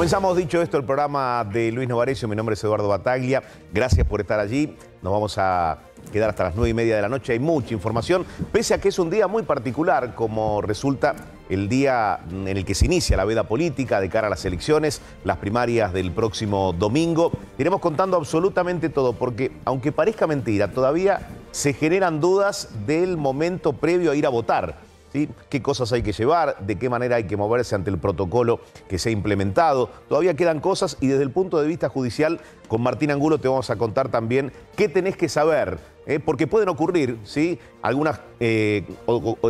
Comenzamos dicho esto el programa de Luis Novarecio, mi nombre es Eduardo Bataglia, gracias por estar allí, nos vamos a quedar hasta las nueve y media de la noche, hay mucha información, pese a que es un día muy particular como resulta el día en el que se inicia la veda política de cara a las elecciones, las primarias del próximo domingo. Iremos contando absolutamente todo porque, aunque parezca mentira, todavía se generan dudas del momento previo a ir a votar qué cosas hay que llevar, de qué manera hay que moverse ante el protocolo que se ha implementado. Todavía quedan cosas y desde el punto de vista judicial, con Martín Angulo te vamos a contar también qué tenés que saber ¿eh? porque pueden ocurrir ¿sí? algunas eh,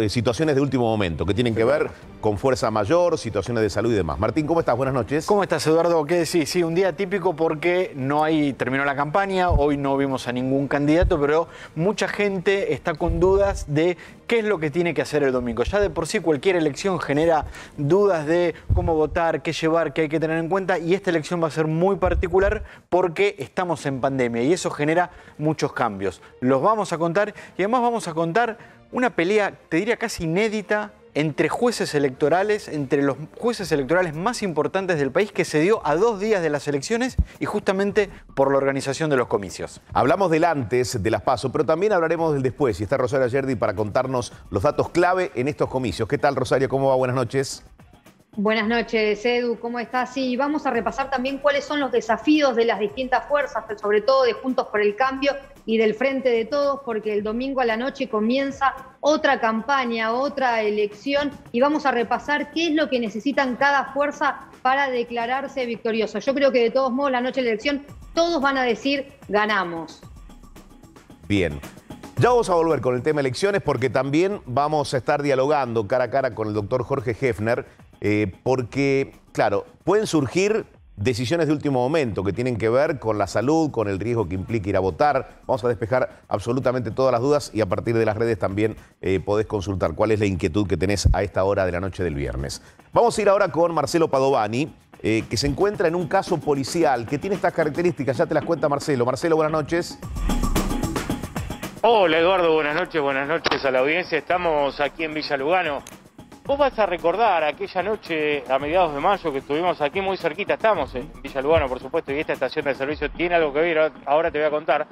situaciones de último momento que tienen que ver con fuerza mayor, situaciones de salud y demás. Martín, ¿cómo estás? Buenas noches. ¿Cómo estás, Eduardo? ¿Qué decís? Sí, un día típico porque no hay, terminó la campaña, hoy no vimos a ningún candidato, pero mucha gente está con dudas de qué es lo que tiene que hacer el domingo. Ya de por sí cualquier elección genera dudas de cómo votar, qué llevar, qué hay que tener en cuenta y esta elección va a ser muy particular porque estamos en pandemia y eso genera muchos cambios los vamos a contar y además vamos a contar una pelea, te diría casi inédita, entre jueces electorales, entre los jueces electorales más importantes del país que se dio a dos días de las elecciones y justamente por la organización de los comicios. Hablamos del antes de las pasos pero también hablaremos del después y está Rosario Ayerdi para contarnos los datos clave en estos comicios. ¿Qué tal Rosario? ¿Cómo va? Buenas noches. Buenas noches, Edu, ¿cómo estás? Sí, vamos a repasar también cuáles son los desafíos de las distintas fuerzas, sobre todo de Juntos por el Cambio y del Frente de Todos, porque el domingo a la noche comienza otra campaña, otra elección, y vamos a repasar qué es lo que necesitan cada fuerza para declararse victoriosa Yo creo que de todos modos, la noche de la elección, todos van a decir ganamos. Bien, ya vamos a volver con el tema elecciones porque también vamos a estar dialogando cara a cara con el doctor Jorge Hefner, eh, porque, claro, pueden surgir decisiones de último momento que tienen que ver con la salud, con el riesgo que implica ir a votar. Vamos a despejar absolutamente todas las dudas y a partir de las redes también eh, podés consultar cuál es la inquietud que tenés a esta hora de la noche del viernes. Vamos a ir ahora con Marcelo Padovani, eh, que se encuentra en un caso policial que tiene estas características, ya te las cuenta Marcelo. Marcelo, buenas noches. Hola Eduardo, buenas noches, buenas noches a la audiencia. Estamos aquí en Villa Lugano Vos vas a recordar aquella noche a mediados de mayo que estuvimos aquí muy cerquita, estamos en Villa Lugano, por supuesto, y esta estación de servicio tiene algo que ver, ahora te voy a contar,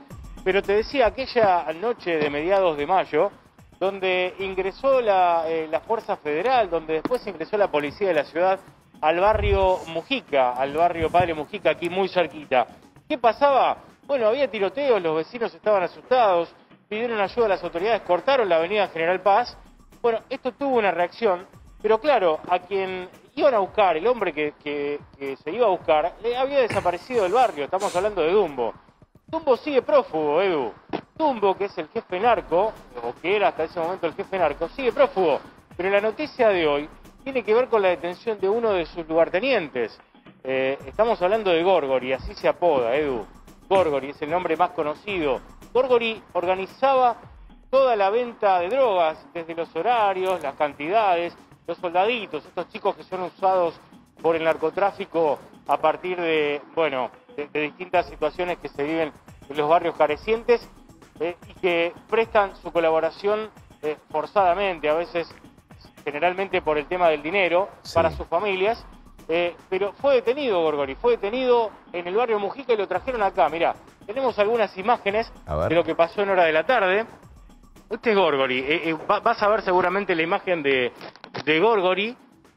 pero te decía aquella noche de mediados de mayo, donde ingresó la, eh, la Fuerza Federal, donde después ingresó la Policía de la Ciudad al barrio Mujica, al barrio Padre Mujica, aquí muy cerquita. ¿Qué pasaba? Bueno, había tiroteos, los vecinos estaban asustados, pidieron ayuda a las autoridades, cortaron la avenida General Paz bueno, esto tuvo una reacción, pero claro, a quien iban a buscar, el hombre que, se iba a buscar, le había desaparecido del barrio, estamos hablando de Dumbo. Dumbo sigue prófugo, Edu. Dumbo, que es el jefe narco, o que era hasta ese momento el jefe narco, sigue prófugo. Pero la noticia de hoy tiene que ver con la detención de uno de sus lugartenientes. Eh, estamos hablando de Gorgori, así se apoda, Edu. Gorgori es el nombre más conocido. Gorgori organizaba toda la venta de drogas, desde los horarios, las cantidades, los soldaditos, estos chicos que son usados por el narcotráfico a partir de, bueno, de, distintas situaciones que se viven en los barrios carecientes eh, y que prestan su colaboración eh, forzadamente, a veces generalmente por el tema del dinero, para sus familias. Eh, pero fue detenido Gorgori, fue detenido en el barrio Mujica y lo trajeron acá. Mirá, tenemos algunas imágenes de lo que pasó en hora de la tarde. Este es Gorgori. Eh, eh, vas a ver seguramente la imagen de, Gorgori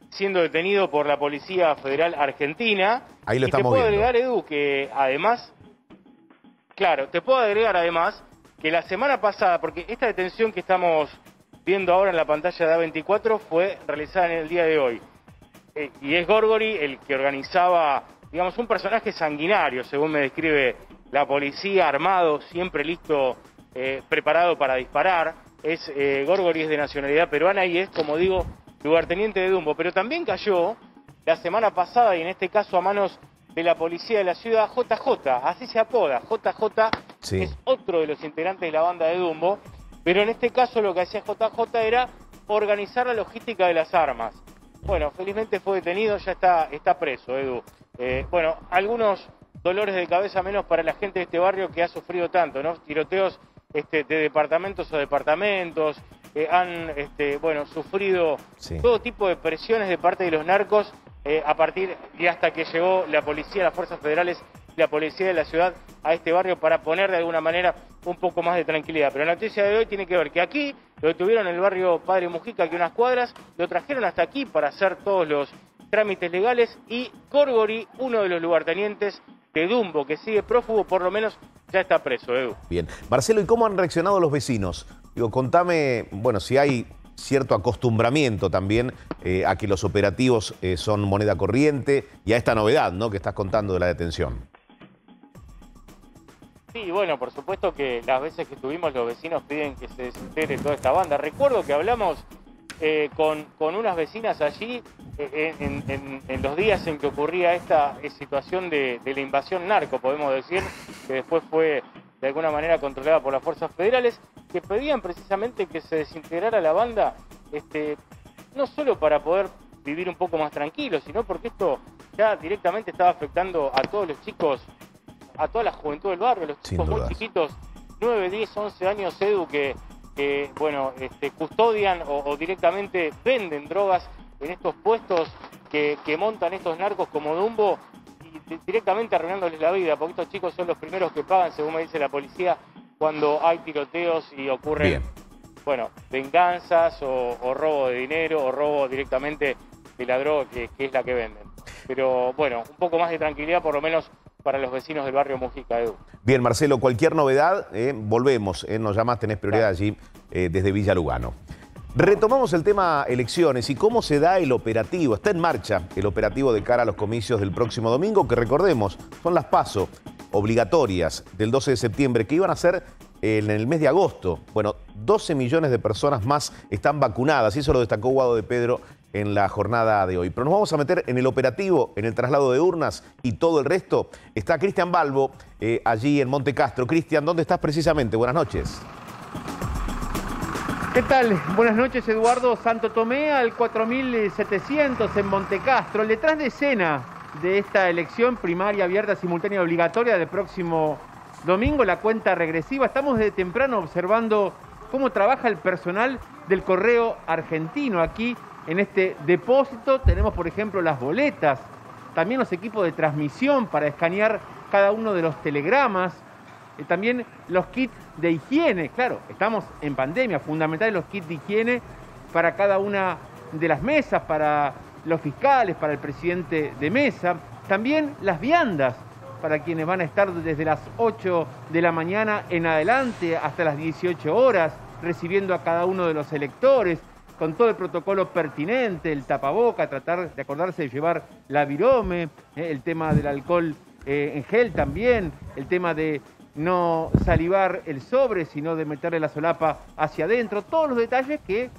siendo detenido por la Policía Federal Argentina. Ahí lo y te puedo agregar, Edu, que además... Claro, te puedo agregar además que la semana pasada, porque esta detención que estamos viendo ahora en la pantalla de A24 fue realizada en el día de hoy. Eh, y es Gorgori el que organizaba, digamos, un personaje sanguinario, según me describe la policía, armado, siempre listo eh, preparado para disparar, es eh, Gorgori es de nacionalidad peruana y es, como digo, lugarteniente de Dumbo, pero también cayó la semana pasada y en este caso a manos de la policía de la ciudad, JJ, así se apoda, JJ es otro de los integrantes de la banda de Dumbo, pero en este caso lo que hacía JJ era organizar la logística de las armas. Bueno, felizmente fue detenido, ya está, está preso, Edu. Eh, bueno, algunos dolores de cabeza menos para la gente de este barrio que ha sufrido tanto, ¿no? Tiroteos este, de departamentos o departamentos, eh, han este, bueno, sufrido todo tipo de presiones de parte de los narcos eh, a partir y hasta que llegó la policía, las fuerzas federales, la policía de la ciudad a este barrio para poner de alguna manera un poco más de tranquilidad. Pero la noticia de hoy tiene que ver que aquí lo detuvieron en el barrio Padre Mujica, que unas cuadras, lo trajeron hasta aquí para hacer todos los trámites legales y Corgori, uno de los lugartenientes, que Dumbo, que sigue prófugo, por lo menos ya está preso, Edu. Bien. Marcelo, ¿y cómo han reaccionado los vecinos? Digo, contame, bueno, si hay cierto acostumbramiento también eh, a que los operativos eh, son moneda corriente y a esta novedad ¿no? que estás contando de la detención. Sí, bueno, por supuesto que las veces que estuvimos los vecinos piden que se desintegre toda esta banda. Recuerdo que hablamos eh, con, con, unas vecinas allí eh, eh, en, los días en que ocurría esta situación de, la invasión narco, podemos decir, que después fue de alguna manera controlada por las fuerzas federales, que pedían precisamente que se desintegrara la banda, este, no solo para poder vivir un poco más tranquilo, sino porque esto ya directamente estaba afectando a todos los chicos, a toda la juventud del barrio, los chicos muy chiquitos, 9, 10, 11 años, Edu, que que bueno, este, custodian o, directamente venden drogas en estos puestos que, que montan estos narcos como Dumbo y directamente arruinándoles la vida, porque estos chicos son los primeros que pagan, según me dice la policía, cuando hay tiroteos y ocurren, bueno, venganzas o, robo de dinero o robo directamente de la droga que es la que venden. Pero bueno, un poco más de tranquilidad por lo menos para los vecinos del barrio Mujica, Edu. Bien, Marcelo, cualquier novedad, eh, volvemos, eh, nos llamas, tenés prioridad allí eh, desde Villa Lugano. Retomamos el tema elecciones y cómo se da el operativo. Está en marcha el operativo de cara a los comicios del próximo domingo, que recordemos, son las PASO obligatorias del 12 de septiembre, que iban a ser en el mes de agosto. Bueno, 12 millones de personas más están vacunadas, y eso lo destacó Guado de Pedro en la jornada de hoy. Pero nos vamos a meter en el operativo, en el traslado de urnas y todo el resto. Está Cristian Balbo eh, allí en Monte Castro. Cristian, ¿dónde estás precisamente? Buenas noches. ¿Qué tal? Buenas noches, Eduardo. Santo Tomé al 4700 en Monte Castro. detrás de escena de esta elección primaria abierta, simultánea obligatoria del próximo domingo, la cuenta regresiva. Estamos de temprano observando cómo trabaja el personal del correo argentino aquí en este depósito tenemos, por ejemplo, las boletas, también los equipos de transmisión para escanear cada uno de los telegramas, y eh, también los kits de higiene. Claro, estamos en pandemia, fundamentales los kits de higiene para cada una de las mesas, para los fiscales, para el presidente de mesa. También las viandas para quienes van a estar desde las 8 de la mañana en adelante hasta las 18 horas, recibiendo a cada uno de los electores con todo el protocolo pertinente, el tapaboca, tratar de acordarse de llevar la virome, eh, el tema del alcohol eh, en gel también, el tema de no salivar el sobre, sino de meterle la solapa hacia adentro, todos los detalles que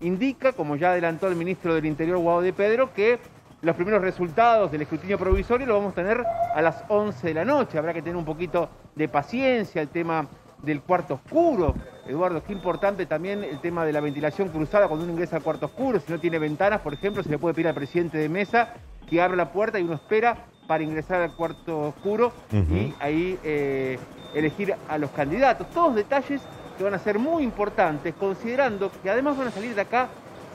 indica, como ya adelantó el ministro del Interior, Guau de Pedro, que los primeros resultados del escrutinio provisorio lo vamos a tener a las 11 de la noche. Habrá que tener un poquito de paciencia, el tema del cuarto oscuro, Eduardo, qué importante también el tema de la ventilación cruzada cuando uno ingresa al cuarto oscuro, si no tiene ventanas, por ejemplo, se le puede pedir al presidente de mesa que abra la puerta y uno espera para ingresar al cuarto oscuro y ahí eh, elegir a los candidatos. Todos detalles que van a ser muy importantes, considerando que además van a salir de acá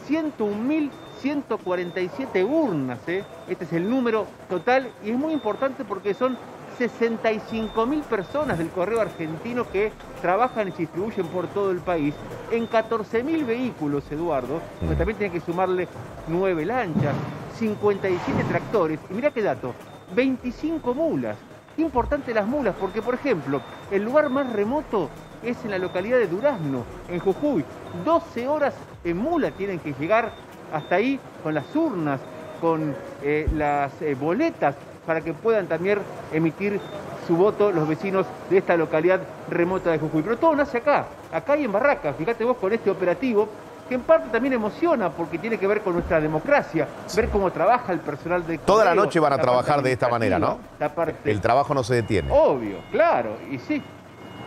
101.147 urnas. ¿eh? Este es el número total y es muy importante porque son 65 mil personas del correo argentino que trabajan y distribuyen por todo el país, en 14.000 mil vehículos, Eduardo, mm. también tiene que sumarle 9 lanchas, 57 tractores, y mira qué dato, 25 mulas. Importante las mulas, porque por ejemplo, el lugar más remoto es en la localidad de Durazno, en Jujuy. 12 horas en mula tienen que llegar hasta ahí con las urnas, con eh, las eh, boletas para que puedan también emitir su voto los vecinos de esta localidad remota de Jujuy. Pero todo nace acá, acá y en Barracas. Fíjate vos con este operativo que en parte también emociona porque tiene que ver con nuestra democracia, ver cómo trabaja el personal de... Toda la noche van a trabajar de esta manera, ¿no? La parte... El trabajo no se detiene. Obvio, claro, y sí.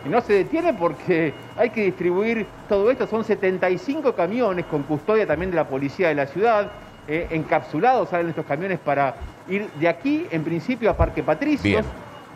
Y no se detiene porque hay que distribuir todo esto. Son 75 camiones con custodia también de la policía de la ciudad, eh, encapsulados salen estos camiones para ir de aquí, en principio, a Parque Patricios,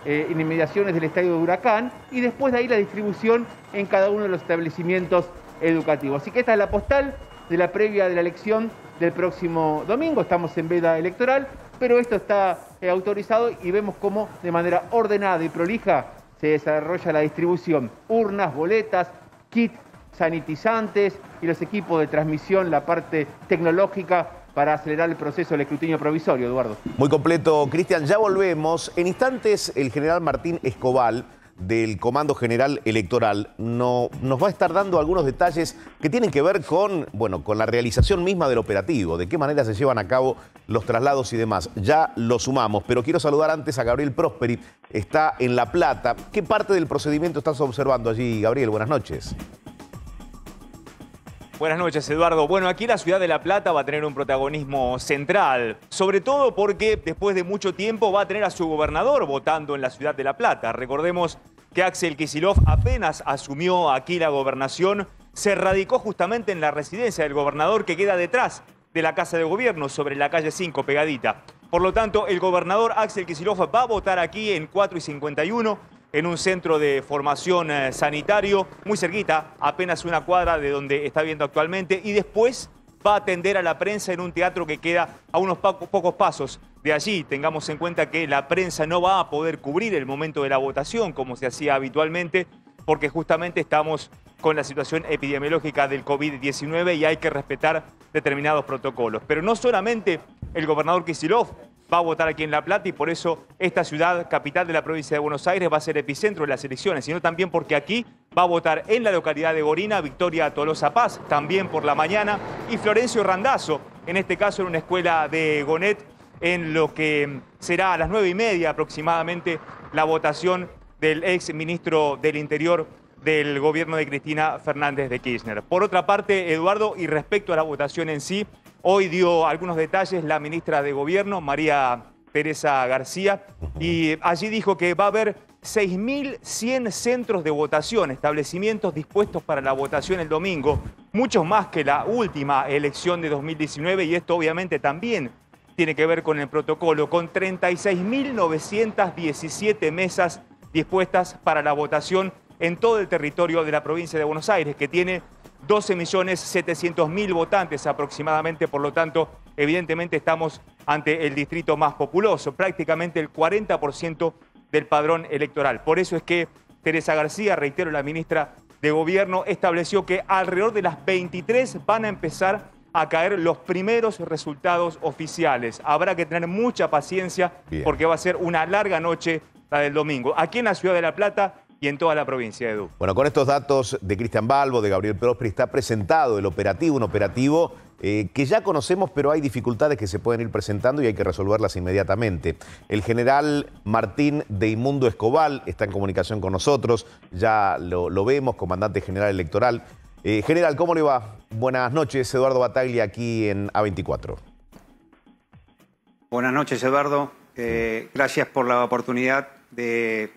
eh, en inmediaciones del Estadio de Huracán, y después de ahí la distribución en cada uno de los establecimientos educativos. Así que esta es la postal de la previa de la elección del próximo domingo. Estamos en veda electoral, pero esto está eh, autorizado y vemos cómo de manera ordenada y prolija se desarrolla la distribución. Urnas, boletas, kits sanitizantes y los equipos de transmisión, la parte tecnológica para acelerar el proceso del escrutinio provisorio, Eduardo. Muy completo, Cristian. Ya volvemos. En instantes, el general Martín Escobal del Comando General Electoral no, nos va a estar dando algunos detalles que tienen que ver con, bueno, con la realización misma del operativo, de qué manera se llevan a cabo los traslados y demás. Ya lo sumamos, pero quiero saludar antes a Gabriel Prosperi, está en La Plata. ¿Qué parte del procedimiento estás observando allí, Gabriel? Buenas noches. Buenas noches, Eduardo. Bueno, aquí la ciudad de La Plata va a tener un protagonismo central, sobre todo porque después de mucho tiempo va a tener a su gobernador votando en la ciudad de La Plata. Recordemos que Axel Kisilov apenas asumió aquí la gobernación, se radicó justamente en la residencia del gobernador que queda detrás de la Casa de Gobierno, sobre la calle 5, pegadita. Por lo tanto, el gobernador Axel Kisilov va a votar aquí en 4 y 51 en un centro de formación eh, sanitario, muy cerquita, apenas una cuadra de donde está viendo actualmente, y después va a atender a la prensa en un teatro que queda a unos pocos pasos de allí. Tengamos en cuenta que la prensa no va a poder cubrir el momento de la votación como se hacía habitualmente, porque justamente estamos con la situación epidemiológica del COVID-19 y hay que respetar determinados protocolos. Pero no solamente el gobernador Kisilov va a votar aquí en La Plata y por eso esta ciudad, capital de la provincia de Buenos Aires, va a ser epicentro de las elecciones, sino también porque aquí va a votar en la localidad de Gorina Victoria Tolosa Paz, también por la mañana, y Florencio Randazo, en este caso en una escuela de Gonet, en lo que será a las nueve y media aproximadamente la votación del ex ministro del Interior del gobierno de Cristina Fernández de Kirchner. Por otra parte, Eduardo, y respecto a la votación en sí, Hoy dio algunos detalles la ministra de Gobierno, María Teresa García, y allí dijo que va a haber 6.100 centros de votación, establecimientos dispuestos para la votación el domingo, muchos más que la última elección de 2019, y esto obviamente también tiene que ver con el protocolo, con 36.917 mesas dispuestas para la votación en todo el territorio de la provincia de Buenos Aires, que tiene 12.700.000 millones votantes aproximadamente, por lo tanto, evidentemente estamos ante el distrito más populoso, prácticamente el 40% del padrón electoral. Por eso es que Teresa García, reitero, la ministra de Gobierno, estableció que alrededor de las 23 van a empezar a caer los primeros resultados oficiales. Habrá que tener mucha paciencia porque va a ser una larga noche la del domingo. Aquí en la ciudad de La Plata y en toda la provincia de Edu. Bueno, con estos datos de Cristian Balbo, de Gabriel Prosperi, está presentado el operativo, un operativo eh, que ya conocemos, pero hay dificultades que se pueden ir presentando y hay que resolverlas inmediatamente. El general Martín de Inmundo Escobal está en comunicación con nosotros, ya lo, vemos, comandante general electoral. Eh, general, ¿cómo le va? Buenas noches, Eduardo Bataglia aquí en A24. Buenas noches, Eduardo. Eh, gracias por la oportunidad de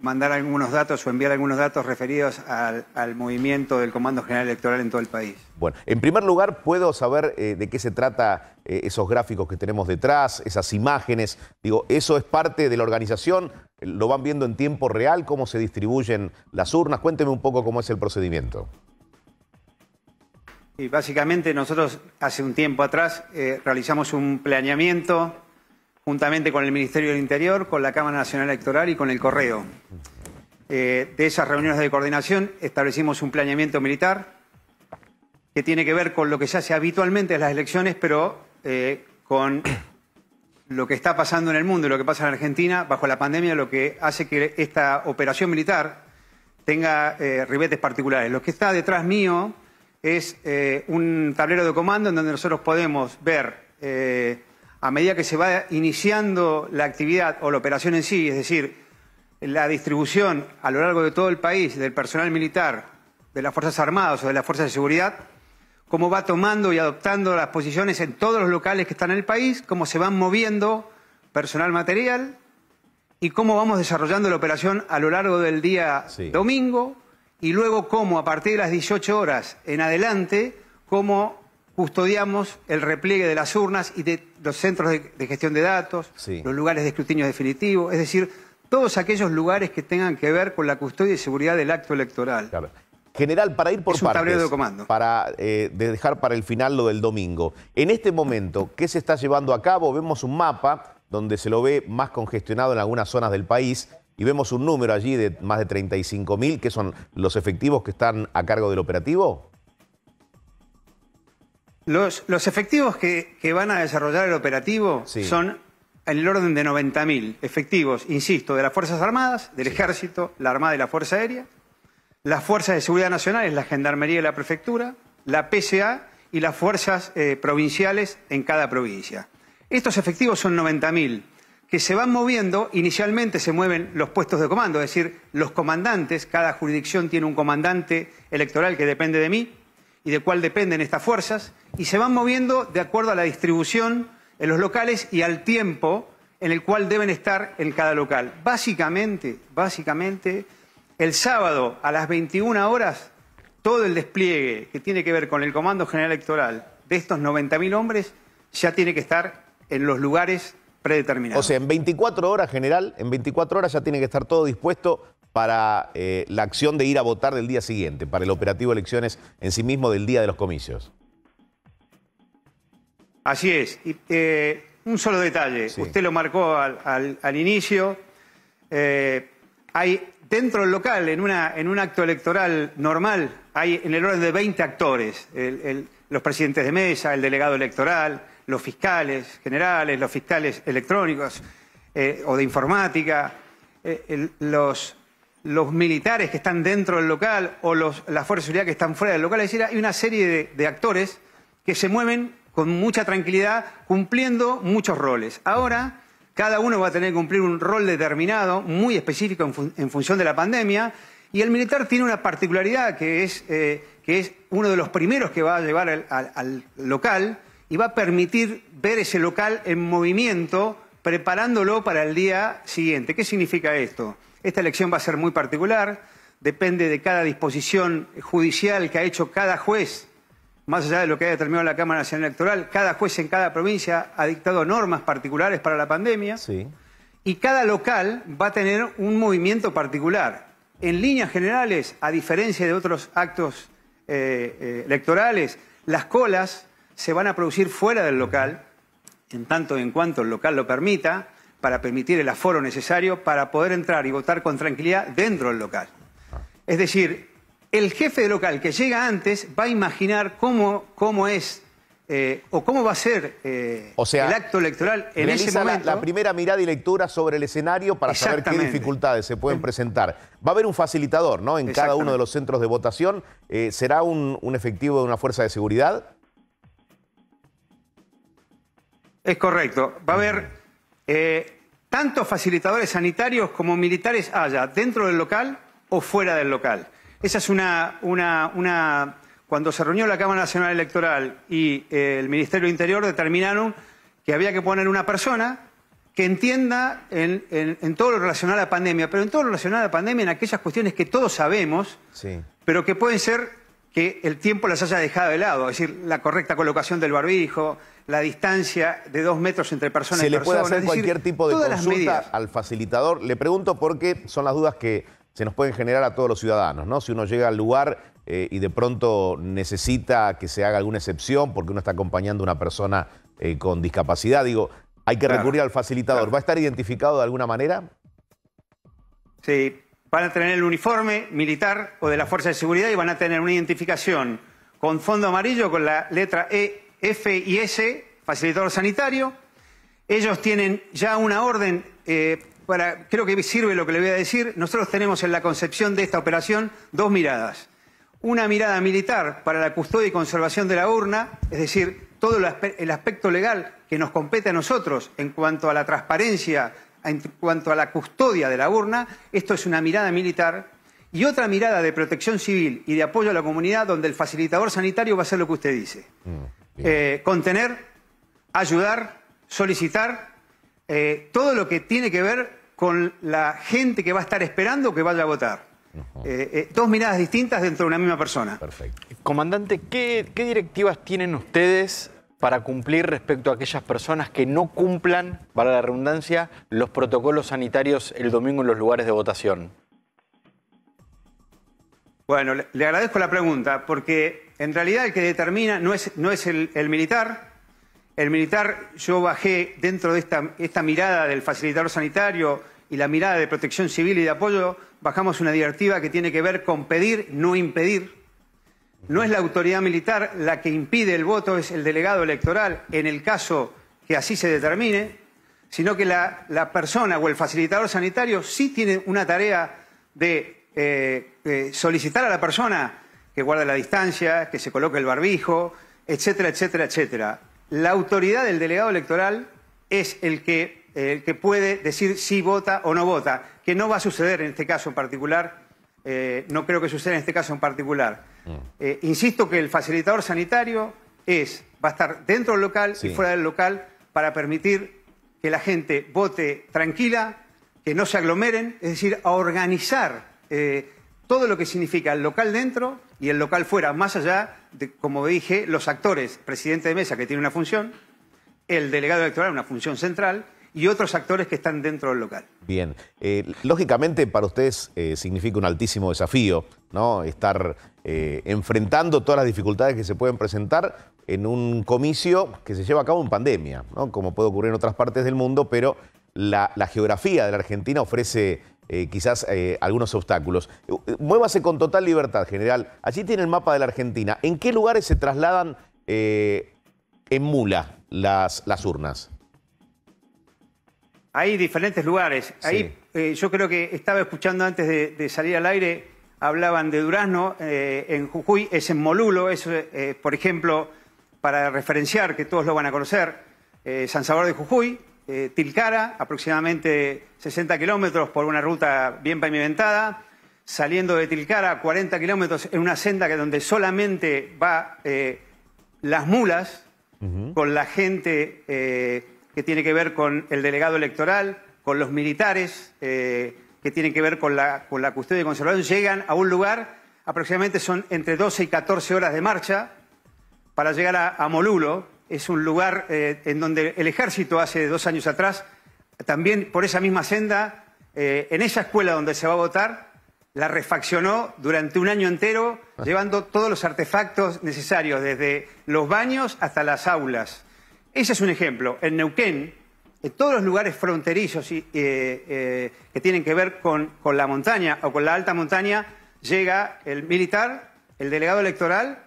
mandar algunos datos o enviar algunos datos referidos al, movimiento del Comando General Electoral en todo el país. Bueno, en primer lugar, ¿puedo saber eh, de qué se trata eh, esos gráficos que tenemos detrás, esas imágenes? Digo, ¿eso es parte de la organización? ¿Lo van viendo en tiempo real? ¿Cómo se distribuyen las urnas? Cuénteme un poco cómo es el procedimiento. Y básicamente nosotros hace un tiempo atrás eh, realizamos un planeamiento juntamente con el Ministerio del Interior, con la Cámara Nacional Electoral y con el Correo. Eh, de esas reuniones de coordinación establecimos un planeamiento militar que tiene que ver con lo que se hace habitualmente en las elecciones, pero eh, con lo que está pasando en el mundo y lo que pasa en Argentina bajo la pandemia, lo que hace que esta operación militar tenga eh, ribetes particulares. Lo que está detrás mío es un tablero de comando en donde nosotros podemos ver a medida que se va iniciando la actividad o la operación en sí, es decir, la distribución a lo largo de todo el país del personal militar, de las Fuerzas Armadas o de las Fuerzas de Seguridad, cómo va tomando y adoptando las posiciones en todos los locales que están en el país, cómo se van moviendo personal material y cómo vamos desarrollando la operación a lo largo del día domingo y luego cómo a partir de las 18 horas en adelante, cómo custodiamos el repliegue de las urnas y de los centros de, gestión de datos, los lugares de escrutinio definitivo, es decir, todos aquellos lugares que tengan que ver con la custodia y seguridad del acto electoral. General, para ir por partes, de comando. para eh, dejar para el final lo del domingo. En este momento, ¿qué se está llevando a cabo? Vemos un mapa donde se lo ve más congestionado en algunas zonas del país y vemos un número allí de más de 35 mil, que son los efectivos que están a cargo del operativo. Los, efectivos que, van a desarrollar el operativo son en el orden de 90.000 efectivos, insisto, de las Fuerzas Armadas, del Ejército, la Armada y la Fuerza Aérea, las Fuerzas de Seguridad es la Gendarmería y la Prefectura, la PSA y las Fuerzas eh, Provinciales en cada provincia. Estos efectivos son 90.000, que se van moviendo, inicialmente se mueven los puestos de comando, es decir, los comandantes, cada jurisdicción tiene un comandante electoral que depende de mí, y de cuál dependen estas fuerzas, y se van moviendo de acuerdo a la distribución en los locales y al tiempo en el cual deben estar en cada local. Básicamente, básicamente, el sábado a las 21 horas, todo el despliegue que tiene que ver con el Comando General Electoral de estos 90.000 hombres ya tiene que estar en los lugares predeterminados. O sea, en 24 horas, general, en 24 horas ya tiene que estar todo dispuesto para eh, la acción de ir a votar del día siguiente, para el operativo de elecciones en sí mismo del día de los comicios. Así es. Y, eh, un solo detalle, usted lo marcó al, inicio. Eh, hay dentro del local, en, una, en un acto electoral normal, hay en el orden de 20 actores, los presidentes de mesa, el delegado electoral, los fiscales generales, los fiscales electrónicos o de informática, los los militares que están dentro del local o las fuerzas de seguridad que están fuera del local. Es decir, hay una serie de, actores que se mueven con mucha tranquilidad cumpliendo muchos roles. Ahora, cada uno va a tener que cumplir un rol determinado, muy específico en, función de la pandemia, y el militar tiene una particularidad que es, eh, que es uno de los primeros que va a llevar al local y va a permitir ver ese local en movimiento, preparándolo para el día siguiente. ¿Qué significa esto? Esta elección va a ser muy particular, depende de cada disposición judicial que ha hecho cada juez, más allá de lo que ha determinado la Cámara Nacional Electoral, cada juez en cada provincia ha dictado normas particulares para la pandemia y cada local va a tener un movimiento particular. En líneas generales, a diferencia de otros actos eh, eh, electorales, las colas se van a producir fuera del local, en tanto en cuanto el local lo permita, para permitir el aforo necesario para poder entrar y votar con tranquilidad dentro del local. Es decir, el jefe de local que llega antes va a imaginar cómo, cómo es eh, o cómo va a ser eh, el acto electoral en ese momento. La, primera mirada y lectura sobre el escenario para saber qué dificultades se pueden presentar. Va a haber un facilitador, ¿no? En cada uno de los centros de votación. Eh, ¿Será un, un efectivo de una fuerza de seguridad? Es correcto. Va a haber eh, tanto facilitadores sanitarios como militares haya dentro del local o fuera del local. Esa es una, una, Cuando se reunió la Cámara Nacional Electoral y eh, el Ministerio Interior determinaron que había que poner una persona que entienda en, todo lo relacionado a la pandemia, pero en todo lo relacionado a la pandemia, en aquellas cuestiones que todos sabemos, pero que pueden ser que el tiempo las haya dejado de lado, es decir, la correcta colocación del barbijo, la distancia de dos metros entre personas se y le puede hacer cualquier tipo de consulta al facilitador. Le pregunto porque son las dudas que se nos pueden generar a todos los ciudadanos, ¿no? Si uno llega al lugar eh, y de pronto necesita que se haga alguna excepción porque uno está acompañando a una persona eh, con discapacidad, digo, hay que recurrir al facilitador. ¿Va a estar identificado de alguna manera? Sí, van a tener el uniforme militar o de la Fuerza de Seguridad y van a tener una identificación con fondo amarillo con la letra E F y S, facilitador sanitario. Ellos tienen ya una orden, eh, para, creo que sirve lo que le voy a decir. Nosotros tenemos en la concepción de esta operación dos miradas. Una mirada militar para la custodia y conservación de la urna, es decir, todo el aspecto legal que nos compete a nosotros en cuanto a la transparencia, en cuanto a la custodia de la urna. Esto es una mirada militar y otra mirada de protección civil y de apoyo a la comunidad donde el facilitador sanitario va a hacer lo que usted dice. Mm. Eh, contener, ayudar, solicitar eh, todo lo que tiene que ver con la gente que va a estar esperando que vaya a votar. Eh, dos miradas distintas dentro de una misma persona. Perfecto. Comandante, ¿qué directivas tienen ustedes para cumplir respecto a aquellas personas que no cumplan, para la redundancia, los protocolos sanitarios el domingo en los lugares de votación? Bueno, le agradezco la pregunta porque en realidad el que determina no es, no es el, militar. El militar, yo bajé dentro de esta, esta mirada del facilitador sanitario y la mirada de protección civil y de apoyo, bajamos una directiva que tiene que ver con pedir, no impedir. No es la autoridad militar la que impide el voto, es el delegado electoral, en el caso que así se determine, sino que la, persona o el facilitador sanitario sí tiene una tarea de eh, eh, solicitar a la persona que guarde la distancia, que se coloque el barbijo, etcétera, etcétera, etcétera. La autoridad del delegado electoral es el que, el que puede decir si vota o no vota, que no va a suceder en este caso en particular, eh, no creo que suceda en este caso en particular. Mm. Eh, insisto que el facilitador sanitario es, va a estar dentro del local y fuera del local para permitir que la gente vote tranquila, que no se aglomeren, es decir, a organizar eh, todo lo que significa el local dentro y el local fuera, más allá de, como dije, los actores, presidente de mesa que tiene una función, el delegado electoral una función central y otros actores que están dentro del local. Bien, eh, lógicamente para ustedes eh, significa un altísimo desafío, ¿no? Estar eh, enfrentando todas las dificultades que se pueden presentar en un comicio que se lleva a cabo en pandemia, ¿no? Como puede ocurrir en otras partes del mundo, pero la, la geografía de la Argentina ofrece eh, quizás eh, algunos obstáculos. Eh, muévase con total libertad, general. Allí tiene el mapa de la Argentina. ¿En qué lugares se trasladan en mula las, urnas? Hay diferentes lugares. Ahí yo creo que estaba escuchando antes de, salir al aire, hablaban de Durazno, en Jujuy es en Molulo, es, por ejemplo, para referenciar, que todos lo van a conocer, San Salvador de Jujuy, eh, Tilcara, aproximadamente 60 kilómetros por una ruta bien pavimentada, saliendo de Tilcara 40 kilómetros en una senda que donde solamente va eh, las mulas, con la gente eh, que tiene que ver con el delegado electoral, con los militares que tienen que ver con la, con la custodia y conservación, llegan a un lugar, aproximadamente son entre 12 y 14 horas de marcha para llegar a, a Molulo, es un lugar eh, en donde el ejército hace dos años atrás, también por esa misma senda, eh, en esa escuela donde se va a votar, la refaccionó durante un año entero, ah. llevando todos los artefactos necesarios, desde los baños hasta las aulas. Ese es un ejemplo. En Neuquén, en todos los lugares fronterizos eh, que tienen que ver con, la montaña o con la alta montaña, llega el militar, el delegado electoral,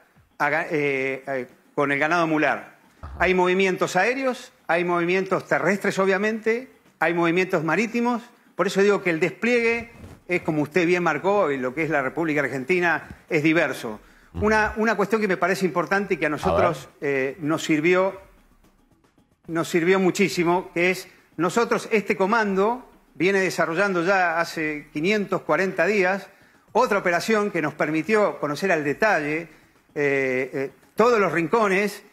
con el ganado mular. Hay movimientos aéreos, hay movimientos terrestres, obviamente, hay movimientos marítimos. Por eso digo que el despliegue es, como usted bien marcó, y lo que es la República Argentina es diverso. Mm. Una, cuestión que me parece importante y que a nosotros eh, nos, sirvió, nos sirvió muchísimo, que es nosotros, este comando viene desarrollando ya hace 540 días otra operación que nos permitió conocer al detalle eh, eh, todos los rincones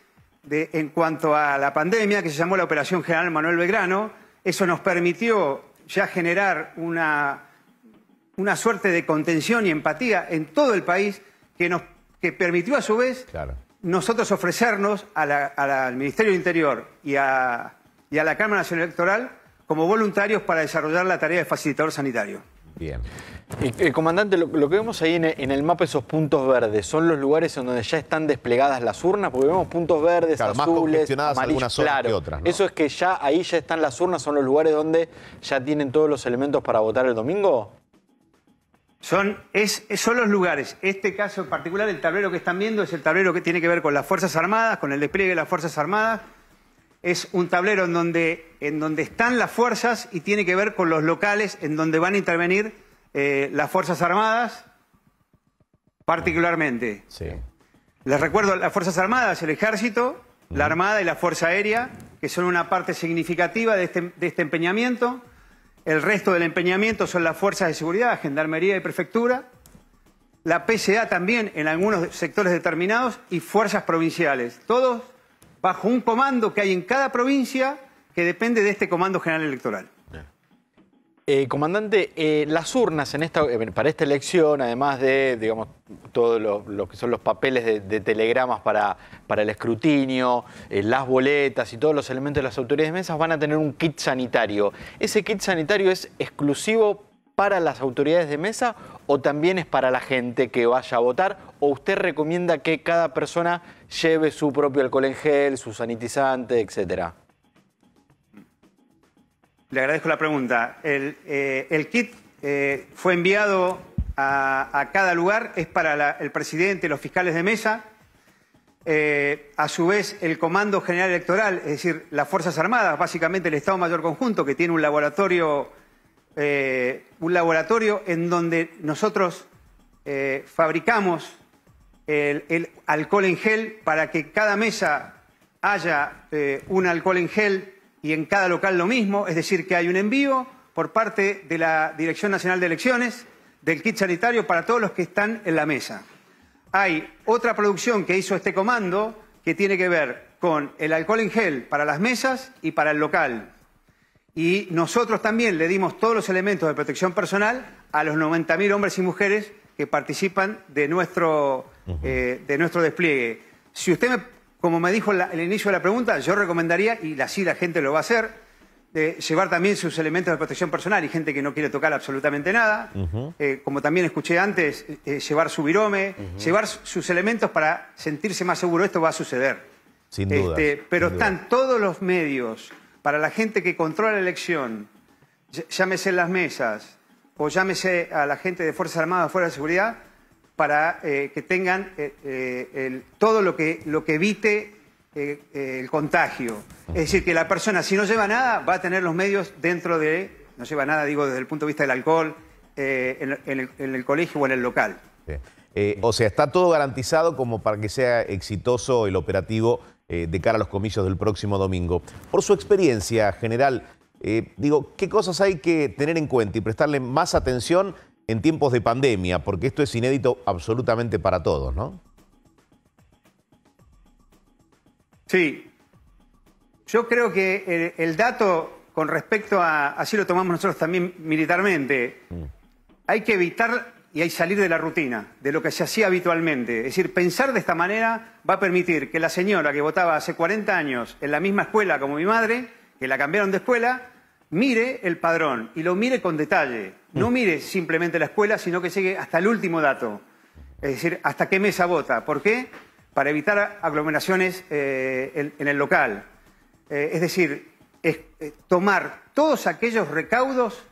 en cuanto a la pandemia, que se llamó la Operación General Manuel Belgrano. Eso nos permitió ya generar una, suerte de contención y empatía en todo el país que nos que permitió a su vez nosotros ofrecernos al Ministerio del Interior y a, y a la Cámara Nacional Electoral como voluntarios para desarrollar la tarea de facilitador sanitario. Bien. Eh, comandante, lo, que vemos ahí en, el mapa, esos puntos verdes, son los lugares en donde ya están desplegadas las urnas, porque vemos puntos verdes, azules, más amarillos, claro. otras, Eso es que ya ahí ya están las urnas, son los lugares donde ya tienen todos los elementos para votar el domingo. Son, es, son, los lugares. Este caso en particular, el tablero que están viendo, es el tablero que tiene que ver con las Fuerzas Armadas, con el despliegue de las Fuerzas Armadas, es un tablero en donde, en donde están las fuerzas y tiene que ver con los locales en donde van a intervenir eh, las Fuerzas Armadas particularmente. Sí. Les recuerdo las Fuerzas Armadas, el Ejército, la Armada y la Fuerza Aérea, que son una parte significativa este, de este, empeñamiento. El resto del empeñamiento son las Fuerzas de Seguridad, Gendarmería y Prefectura. La PSA también en algunos sectores determinados y fuerzas provinciales. Todos bajo un comando que hay en cada provincia que depende de este Comando General Electoral. Eh, comandante, eh, las urnas eh, para esta elección, además de digamos, todo lo, que son los papeles de, telegramas para, para, el escrutinio, las boletas y todos los elementos de las autoridades de mesas, van a tener un kit sanitario. ¿Ese kit sanitario es exclusivo para las autoridades de mesa o también es para la gente que vaya a votar? ¿O usted recomienda que cada persona lleve su propio alcohol en gel, su sanitizante, etcétera? Le agradezco la pregunta. El, eh, kit eh, fue enviado a, cada lugar, es para el presidente, los fiscales de mesa. Eh, a su vez, el Comando General Electoral, es decir, las Fuerzas Armadas, básicamente el Estado Mayor Conjunto, que tiene un laboratorio eh, un laboratorio en donde nosotros eh, fabricamos el, alcohol en gel para que cada mesa haya eh, un alcohol en gel y en cada local lo mismo, es decir, que hay un envío por parte de la Dirección Nacional de Elecciones del kit sanitario para todos los que están en la mesa. Hay otra producción que hizo este comando que tiene que ver con el alcohol en gel para las mesas y para el local y nosotros también le dimos todos los elementos de protección personal a los 90.000 hombres y mujeres que participan de nuestro, eh, de nuestro despliegue. Si usted, me, como me dijo al el inicio de la pregunta, yo recomendaría, y así la gente lo va a hacer, llevar también sus elementos de protección personal y gente que no quiere tocar absolutamente nada. Eh, como también escuché antes, eh, llevar su virome, llevar sus elementos para sentirse más seguro. Esto va a suceder. Sin duda. Este, pero están todos los medios para la gente que controla la elección, llámese en las mesas o llámese a la gente de Fuerzas Armadas fuera de seguridad, para eh, que tengan eh, eh, todo lo que, lo que evite el contagio. Es decir, que la persona, si no lleva nada, va a tener los medios dentro de, no lleva nada, digo, desde el punto de vista del alcohol, en, el, colegio o en el local. o sea, está todo garantizado como para que sea exitoso el operativo eh, de cara a los comicios del próximo domingo. Por su experiencia, general, eh, digo, ¿qué cosas hay que tener en cuenta y prestarle más atención en tiempos de pandemia? Porque esto es inédito absolutamente para todos, ¿no? Sí. Yo creo que el, dato con respecto a, así lo tomamos nosotros también militarmente, mm. hay que evitar y hay salir de la rutina, de lo que se hacía habitualmente. Es decir, pensar de esta manera va a permitir que la señora que votaba hace 40 años en la misma escuela como mi madre, que la cambiaron de escuela, mire el padrón y lo mire con detalle. No mm. mire simplemente la escuela, sino que llegue hasta el último dato. Es decir, hasta qué mesa vota. ¿Por qué? Para evitar aglomeraciones eh, en, el local. Eh, es decir, eh, tomar todos aquellos recaudos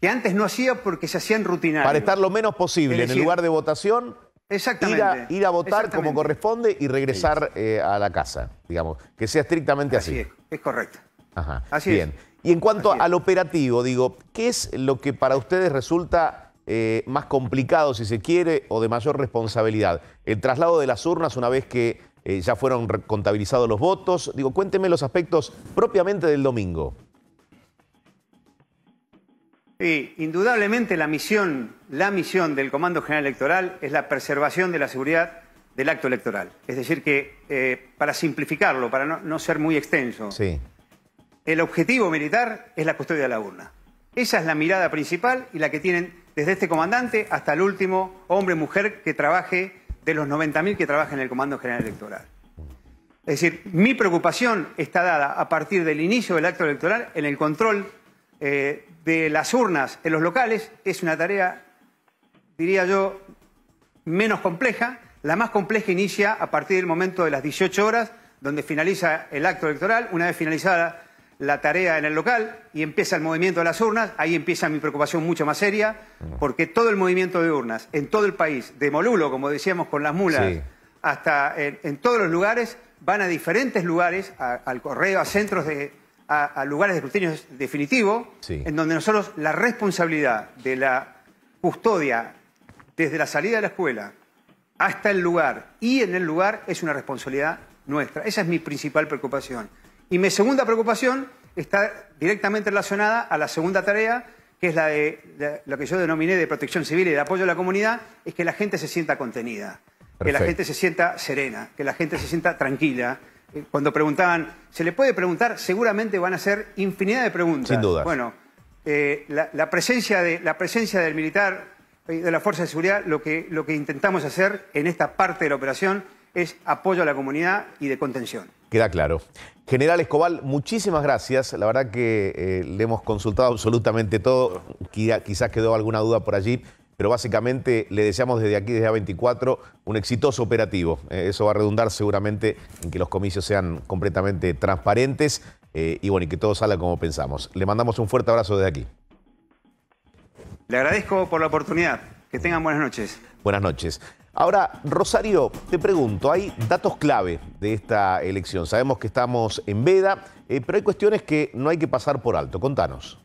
que antes no hacía porque se hacían rutinarios. Para estar lo menos posible en el lugar de votación, exactamente, ir, a, votar como corresponde y regresar eh, a la casa, digamos, que sea estrictamente así. Así es, es correcto. Ajá, así bien. Y en cuanto al operativo, digo, ¿qué es lo que para ustedes resulta eh, más complicado, si se quiere, o de mayor responsabilidad? El traslado de las urnas una vez que eh, ya fueron contabilizados los votos. Digo, cuénteme los aspectos propiamente del domingo. Sí, indudablemente la misión, la misión del Comando General Electoral es la preservación de la seguridad del acto electoral. Es decir, que eh, para simplificarlo, para no, ser muy extenso, el objetivo militar es la custodia de la urna. Esa es la mirada principal y la que tienen desde este comandante hasta el último hombre, mujer que trabaje, de los 90.000 que trabajan en el Comando General Electoral. Es decir, mi preocupación está dada a partir del inicio del acto electoral en el control eh, de las urnas en los locales es una tarea, diría yo, menos compleja. La más compleja inicia a partir del momento de las 18 horas, donde finaliza el acto electoral. Una vez finalizada la tarea en el local y empieza el movimiento de las urnas, ahí empieza mi preocupación mucho más seria, porque todo el movimiento de urnas en todo el país, de Molulo, como decíamos con las mulas, hasta en, todos los lugares, van a diferentes lugares, al correo, a centros de, a, lugares de escrutinio definitivo, en donde nosotros la responsabilidad de la custodia desde la salida de la escuela hasta el lugar y en el lugar es una responsabilidad nuestra. Esa es mi principal preocupación. Y mi segunda preocupación está directamente relacionada a la segunda tarea, que es la de, lo que yo denominé de protección civil y de apoyo a la comunidad, es que la gente se sienta contenida, que la gente se sienta serena, que la gente se sienta tranquila, eh, cuando preguntaban, se le puede preguntar, seguramente van a ser infinidad de preguntas. Sin duda. Bueno, eh, la, presencia de, la presencia del militar, eh, de la Fuerza de Seguridad, lo que, lo que intentamos hacer en esta parte de la operación es apoyo a la comunidad y de contención. Queda claro. General Escobal, muchísimas gracias. La verdad que le hemos consultado absolutamente todo. Quizás quedó alguna duda por allí pero básicamente le deseamos desde aquí, desde A24, un exitoso operativo. Eh, eso va a redundar seguramente en que los comicios sean completamente transparentes eh, y bueno, y que todo salga como pensamos. Le mandamos un fuerte abrazo desde aquí. Le agradezco por la oportunidad. Que tengan buenas noches. Buenas noches. Ahora, Rosario, te pregunto, hay datos clave de esta elección. Sabemos que estamos en veda, eh, pero hay cuestiones que no hay que pasar por alto. Contanos.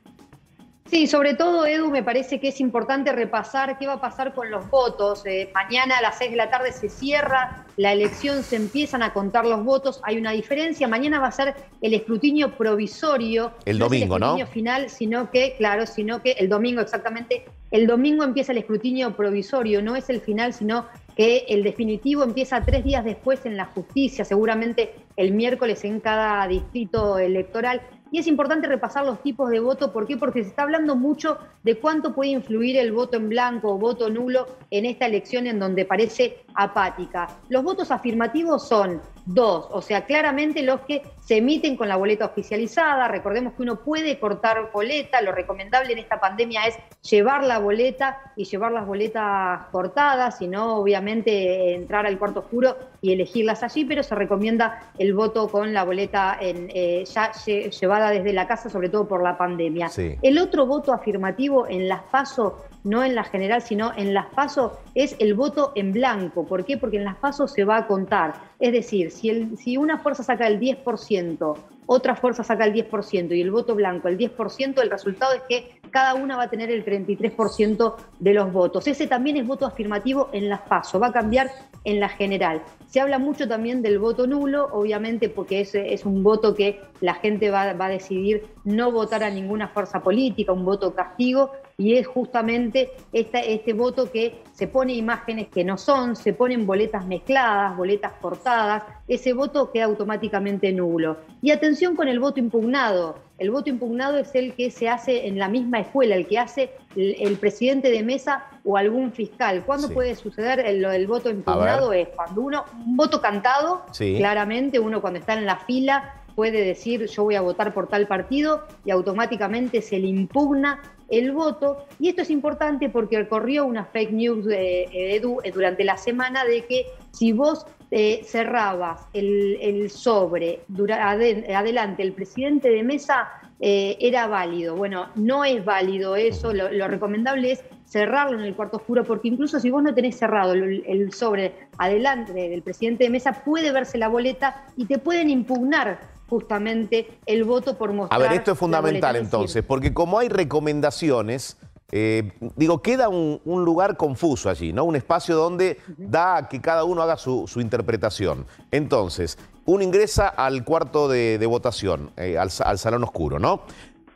Sí, sobre todo, Edu, me parece que es importante repasar qué va a pasar con los votos. Eh, mañana a las seis de la tarde se cierra la elección, se empiezan a contar los votos. Hay una diferencia. Mañana va a ser el escrutinio provisorio. El domingo, ¿no? El escrutinio final, sino que, claro, sino que el domingo, exactamente. El domingo empieza el escrutinio provisorio, no es el final, sino que el definitivo empieza tres días después en la justicia, seguramente el miércoles en cada distrito electoral. Y es importante repasar los tipos de voto, ¿por qué? Porque se está hablando mucho de cuánto puede influir el voto en blanco o voto nulo en esta elección en donde parece apática. Los votos afirmativos son dos, o sea, claramente los que se emiten con la boleta oficializada, recordemos que uno puede cortar boleta, lo recomendable en esta pandemia es llevar la boleta y llevar las boletas cortadas, y no, obviamente entrar al cuarto oscuro y elegirlas allí, pero se recomienda el voto con la boleta eh, ya llevada desde la casa, sobre todo por la pandemia. El otro voto afirmativo en las PASO no en la general, sino en las pasos, es el voto en blanco. ¿Por qué? Porque en las pasos se va a contar. Es decir, si, una fuerza saca el 10%, otra fuerza saca el 10% y el voto blanco el 10%, el resultado es que cada una va a tener el 33% de los votos. Ese también es voto afirmativo en las PASO, va a cambiar en la general. Se habla mucho también del voto nulo, obviamente porque ese es un voto que la gente va a decidir no votar a ninguna fuerza política, un voto castigo, y es justamente este voto que se pone imágenes que no son, se ponen boletas mezcladas, boletas cortadas, ese voto queda automáticamente nulo. Y atención con el voto impugnado. El voto impugnado es el que se hace en la misma escuela, el que hace el, presidente de mesa o algún fiscal. ¿Cuándo puede suceder el, del voto impugnado? Es cuando uno, un voto cantado, claramente uno cuando está en la fila puede decir yo voy a votar por tal partido y automáticamente se le impugna el voto. Y esto es importante porque corrió una fake news eh, eh, durante la semana de que si vos eh, cerrabas el, sobre adelante el presidente de mesa, era válido. Bueno, no es válido eso, lo, recomendable es cerrarlo en el cuarto oscuro, porque incluso si vos no tenés cerrado el, el sobre adelante del presidente de mesa, puede verse la boleta y te pueden impugnar justamente el voto por mostrar. A ver, esto es fundamental entonces, porque como hay recomendaciones, eh, digo, queda un, lugar confuso allí, ¿no? Un espacio donde da que cada uno haga su, interpretación. Entonces, uno ingresa al cuarto de, votación, eh, al, salón oscuro, ¿no?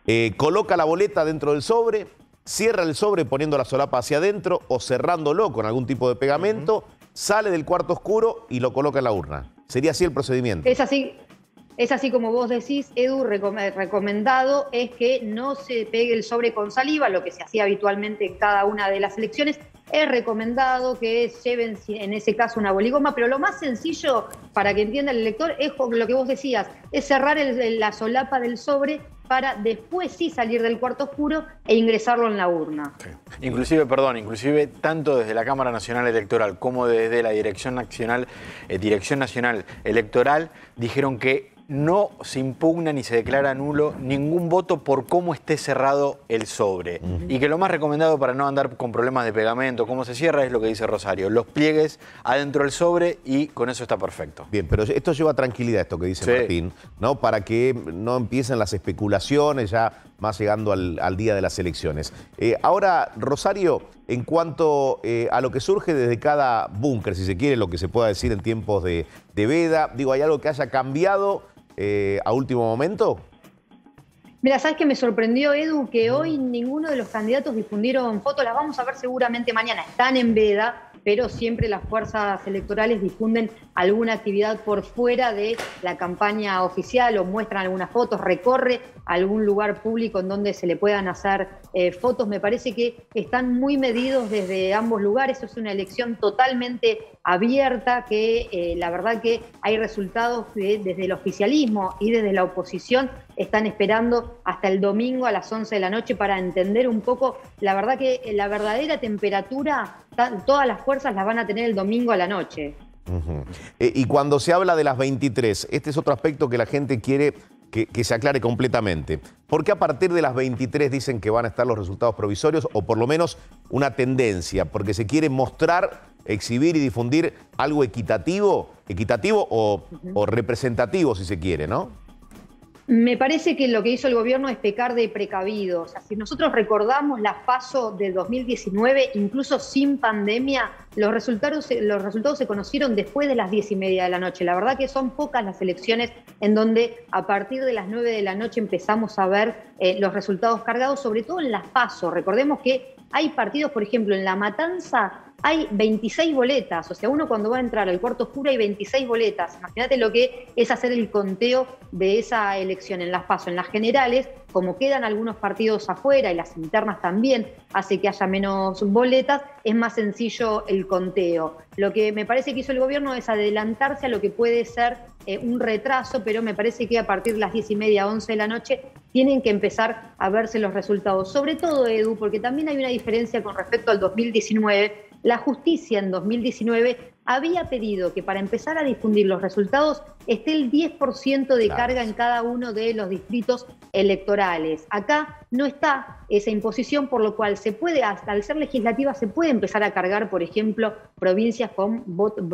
Eh, coloca la boleta dentro del sobre, cierra el sobre poniendo la solapa hacia adentro o cerrándolo con algún tipo de pegamento, sale del cuarto oscuro y lo coloca en la urna. Sería así el procedimiento. Es así, es así como vos decís, Edu, recomendado es que no se pegue el sobre con saliva, lo que se hacía habitualmente en cada una de las elecciones. Es recomendado que lleven, en ese caso, una boligoma, pero lo más sencillo para que entienda el lector es lo que vos decías, es cerrar la solapa del sobre para después sí salir del cuarto oscuro e ingresarlo en la urna. Inclusive, perdón, inclusive tanto desde la Cámara Nacional Electoral como desde la Dirección Nacional, eh, Dirección Nacional Electoral dijeron que no se impugna ni se declara nulo ningún voto por cómo esté cerrado el sobre. Y que lo más recomendado para no andar con problemas de pegamento, cómo se cierra, es lo que dice Rosario. Los pliegues adentro del sobre y con eso está perfecto. Bien, pero esto lleva tranquilidad, esto que dice Martín, ¿no? Para que no empiecen las especulaciones ya más llegando al, día de las elecciones. Eh, ahora, Rosario, en cuanto eh, a lo que surge desde cada búnker, si se quiere, lo que se pueda decir en tiempos de, de veda, digo, ¿hay algo que haya cambiado? Eh, a último momento? Mira, ¿sabes qué me sorprendió, Edu? Que hoy ninguno de los candidatos difundieron fotos, las vamos a ver seguramente mañana, están en veda, pero siempre las fuerzas electorales difunden alguna actividad por fuera de la campaña oficial o muestran algunas fotos, recorre algún lugar público en donde se le puedan hacer eh, fotos. Me parece que están muy medidos desde ambos lugares. Es una elección totalmente abierta que eh, la verdad que hay resultados desde el oficialismo y desde la oposición están esperando hasta el domingo a las 11 de la noche para entender un poco, la verdad que eh, la verdadera temperatura, todas las fuerzas las van a tener el domingo a la noche. Eh, y cuando se habla de las 23, este es otro aspecto que la gente quiere que, se aclare completamente. ¿Por qué a partir de las 23 dicen que van a estar los resultados provisorios o por lo menos una tendencia? Porque se quiere mostrar, exhibir y difundir algo equitativo, equitativo o, o representativo si se quiere, ¿no? Me parece que lo que hizo el gobierno es pecar de precavido. si nosotros recordamos las FASO de 2019, incluso sin pandemia, los resultados, los resultados se conocieron después de las diez y media de la noche. La verdad que son pocas las elecciones en donde a partir de las nueve de la noche empezamos a ver eh, los resultados cargados, sobre todo en las FASO. Recordemos que hay partidos, por ejemplo, en La Matanza hay 26 boletas, o sea, uno cuando va a entrar al cuarto oscuro hay 26 boletas. Imagínate lo que es hacer el conteo de esa elección en las PASO, en las generales, como quedan algunos partidos afuera y las internas también, hace que haya menos boletas, es más sencillo el conteo. Lo que me parece que hizo el gobierno es adelantarse a lo que puede ser eh, un retraso, pero me parece que a partir de las 10 y media, 11 de la noche, tienen que empezar a verse los resultados. Sobre todo, Edu, porque también hay una diferencia con respecto al 2019 la justicia en 2019 había pedido que para empezar a difundir los resultados esté el 10% de carga en cada uno de los distritos electorales. Acá no está esa imposición, por lo cual se puede, hasta al ser legislativa, se puede empezar a cargar, por ejemplo, provincias con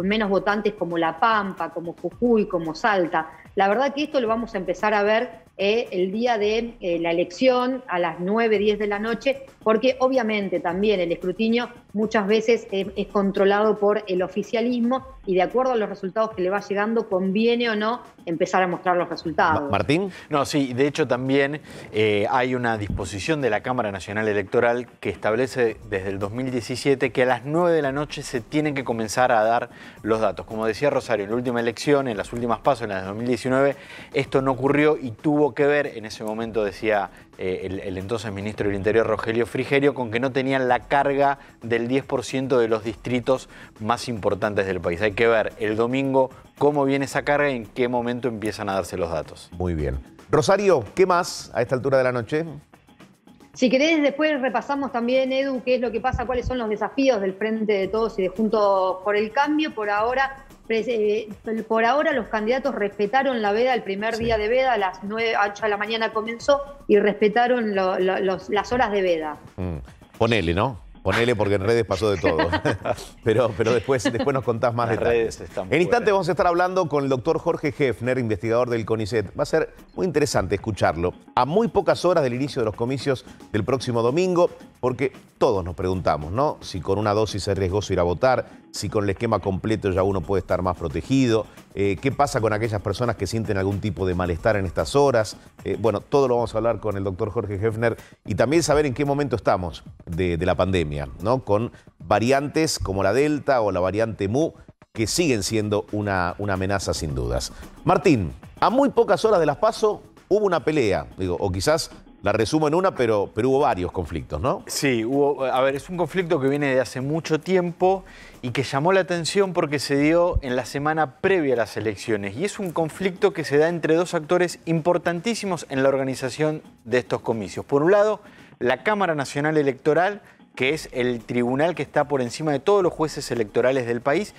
menos votantes como La Pampa, como Jujuy, como Salta. La verdad que esto lo vamos a empezar a ver eh, el día de eh, la elección a las 9, 10 de la noche, porque obviamente también el escrutinio muchas veces es controlado por el oficialismo y de acuerdo a los resultados que le va llegando, conviene o no empezar a mostrar los resultados. Martín. No, sí, de hecho también eh, hay una disposición de la Cámara Nacional Electoral que establece desde el 2017 que a las 9 de la noche se tienen que comenzar a dar los datos. Como decía Rosario, en la última elección, en las últimas pasos, en las de 2019, esto no ocurrió y tuvo que ver, en ese momento decía eh, el, el, entonces ministro del Interior Rogelio Frigerio con que no tenían la carga del 10% de los distritos más importantes del país. Hay que ver el domingo cómo viene esa carga y en qué momento empiezan a darse los datos. Muy bien. Rosario, ¿qué más a esta altura de la noche? Si querés, después repasamos también, Edu, qué es lo que pasa, cuáles son los desafíos del Frente de Todos y de Juntos por el Cambio. Por ahora, pues, eh, pues, por ahora los candidatos respetaron la veda, el primer día de veda, a las 9, 8 de la mañana comenzó y respetaron las horas de veda. Mm. Ponele, ¿no? Ponele porque en redes pasó de todo. pero pero después, después nos contás más detalles. en instante vamos a estar hablando con el doctor Jorge Hefner, investigador del CONICET. Va a ser muy interesante escucharlo a muy pocas horas del inicio de los comicios del próximo domingo, porque todos nos preguntamos, ¿no? Si con una dosis es riesgoso ir a votar, si con el esquema completo ya uno puede estar más protegido, eh, qué pasa con aquellas personas que sienten algún tipo de malestar en estas horas. Eh, bueno, todo lo vamos a hablar con el doctor Jorge Hefner y también saber en qué momento estamos de, la pandemia, ¿no? Con variantes como la Delta o la variante Mu que siguen siendo una, una amenaza sin dudas. Martín, a muy pocas horas de las paso hubo una pelea, digo, o quizás la resumo en una, pero, pero hubo varios conflictos, ¿no? Sí, hubo, a ver, es un conflicto que viene de hace mucho tiempo y que llamó la atención porque se dio en la semana previa a las elecciones. Y es un conflicto que se da entre dos actores importantísimos en la organización de estos comicios. Por un lado, la Cámara Nacional Electoral, que es el tribunal que está por encima de todos los jueces electorales del país,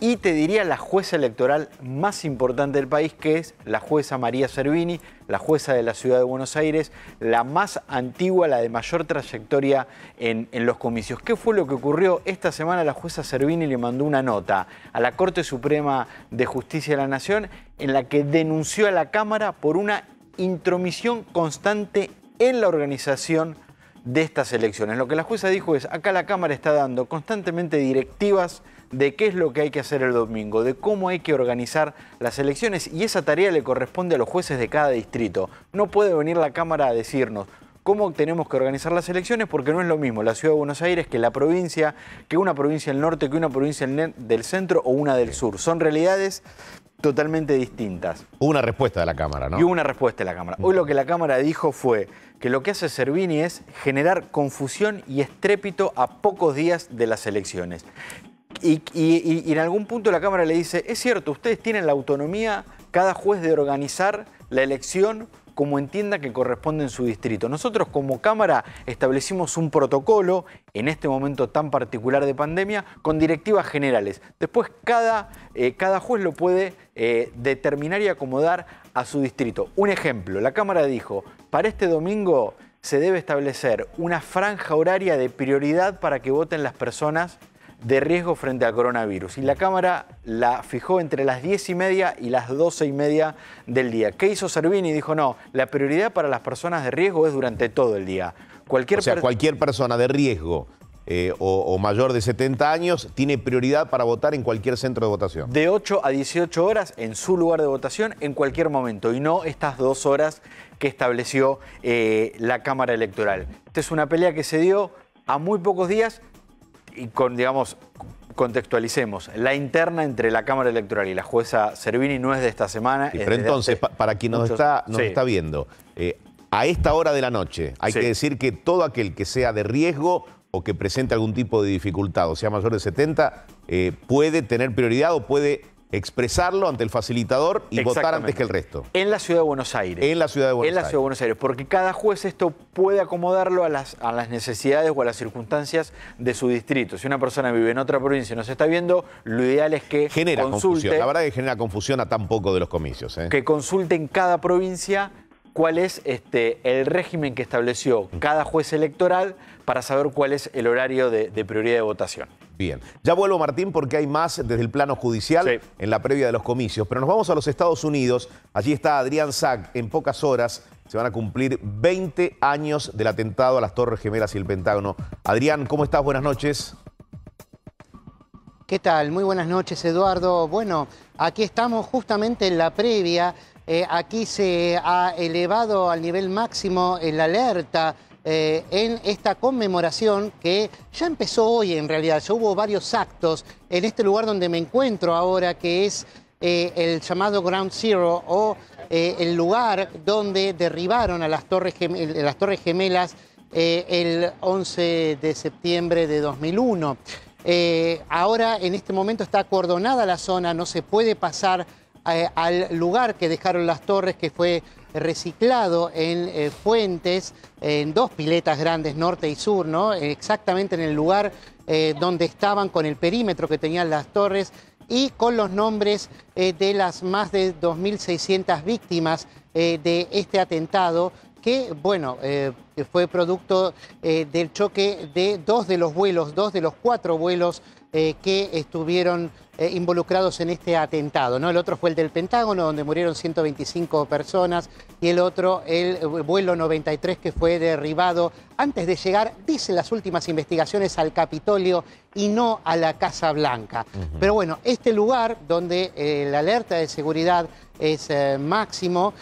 y te diría la jueza electoral más importante del país, que es la jueza María Servini, la jueza de la ciudad de Buenos Aires, la más antigua, la de mayor trayectoria en, los comicios. ¿Qué fue lo que ocurrió? Esta semana la jueza Servini le mandó una nota a la Corte Suprema de Justicia de la Nación en la que denunció a la Cámara por una intromisión constante en la organización de estas elecciones. Lo que la jueza dijo es, acá la Cámara está dando constantemente directivas de qué es lo que hay que hacer el domingo, de cómo hay que organizar las elecciones y esa tarea le corresponde a los jueces de cada distrito. No puede venir la Cámara a decirnos cómo tenemos que organizar las elecciones porque no es lo mismo la ciudad de Buenos Aires que la provincia, que una provincia del norte, que una provincia del centro o una del sur. Son realidades totalmente distintas. Hubo una respuesta de la Cámara, ¿no? Y hubo una respuesta de la Cámara. Hoy lo que la Cámara dijo fue que lo que hace Servini es generar confusión y estrépito a pocos días de las elecciones. Y, en algún punto la Cámara le dice, es cierto, ustedes tienen la autonomía, cada juez, de organizar la elección como entienda que corresponde en su distrito. Nosotros como Cámara establecimos un protocolo en este momento tan particular de pandemia con directivas generales. Después cada, eh, cada juez lo puede eh, determinar y acomodar a su distrito. Un ejemplo, la Cámara dijo, para este domingo se debe establecer una franja horaria de prioridad para que voten las personas de riesgo frente al coronavirus. Y la Cámara la fijó entre las 10 y media y las 12 y media del día. ¿Qué hizo Servini? Dijo, no, la prioridad para las personas de riesgo es durante todo el día. sea, cualquier persona de riesgo eh, o, mayor de 70 años tiene prioridad para votar en cualquier centro de votación. De 8 a 18 horas en su lugar de votación en cualquier momento y no estas dos horas que estableció eh, la Cámara Electoral. Esta es una pelea que se dio a muy pocos días y con, digamos, contextualicemos, la interna entre la Cámara Electoral y la jueza Servini no es de esta semana. pero entonces, para quien nos, está, está viendo, eh, a esta hora de la noche, hay que decir que todo aquel que sea de riesgo o que presente algún tipo de dificultad, o sea mayor de 70, eh, puede tener prioridad o puede expresarlo ante el facilitador y votar antes que el resto. En la Ciudad de Buenos Aires. En la Ciudad de Buenos Aires. En la Ciudad de Buenos Aires, porque cada juez esto puede acomodarlo a las, necesidades o a las circunstancias de su distrito. Si una persona vive en otra provincia y nos está viendo, lo ideal es que genera consulte, La verdad es que genera confusión a tan poco de los comicios. ¿eh? Que consulte en cada provincia cuál es este, el régimen que estableció mm. cada juez electoral para saber cuál es el horario de, prioridad de votación. Bien, ya vuelvo Martín porque hay más desde el plano judicial en la previa de los comicios, pero nos vamos a los Estados Unidos, allí está Adrián Zack. en pocas horas se van a cumplir 20 años del atentado a las Torres Gemelas y el Pentágono. Adrián, ¿cómo estás? Buenas noches. ¿Qué tal? Muy buenas noches, Eduardo. Bueno, aquí estamos justamente en la previa. Eh, aquí se ha elevado al nivel máximo el alerta eh, en esta conmemoración que ya empezó hoy en realidad. Ya hubo varios actos en este lugar donde me encuentro ahora, que es eh, el llamado Ground Zero o eh, el lugar donde derribaron a las torres Gemelas el 11 de septiembre de 2001. ahora, en este momento, está acordonada la zona, no se puede pasar al lugar que dejaron las torres, que fue reciclado en eh, fuentes, en dos piletas grandes, norte y sur, ¿no? exactamente en el lugar eh, donde estaban, con el perímetro que tenían las torres y con los nombres eh, de las más de 2.600 víctimas de este atentado que, bueno, fue producto del choque de dos de los vuelos, dos de los cuatro vuelos eh, que estuvieron eh, involucrados en este atentado. ¿no? El otro fue el del Pentágono, donde murieron 125 personas, y el otro, el vuelo 93, que fue derribado antes de llegar, dicen las últimas investigaciones, al Capitolio y no a la Casa Blanca. Pero bueno, este lugar donde eh, la alerta de seguridad es máximo,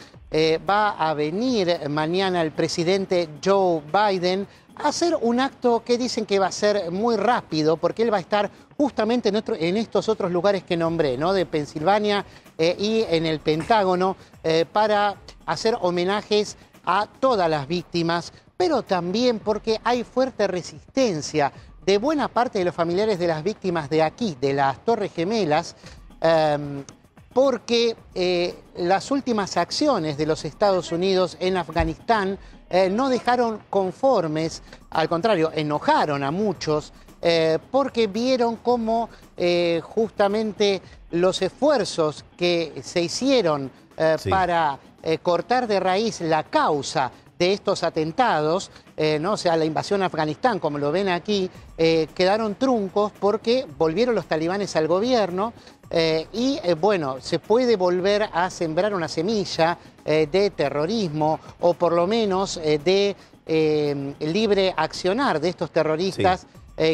va a venir mañana el presidente Joe Biden hacer un acto que dicen que va a ser muy rápido, porque él va a estar justamente en, estos otros lugares que nombré, ¿no? De Pensilvania eh, y en el Pentágono, eh, para hacer homenajes a todas las víctimas, pero también porque hay fuerte resistencia de buena parte de los familiares de las víctimas de aquí, de las Torres Gemelas, em, porque eh, las últimas acciones de los Estados Unidos en Afganistán eh, no dejaron conformes, al contrario, enojaron a muchos eh, porque vieron cómo eh, justamente los esfuerzos que se hicieron para cortar de raíz la causa de estos atentados, ¿no? o sea, la invasión a Afganistán, como lo ven aquí, quedaron truncos porque volvieron los talibanes al gobierno, eh, y eh, bueno, se puede volver a sembrar una semilla eh, de terrorismo o por lo menos de libre accionar de estos terroristas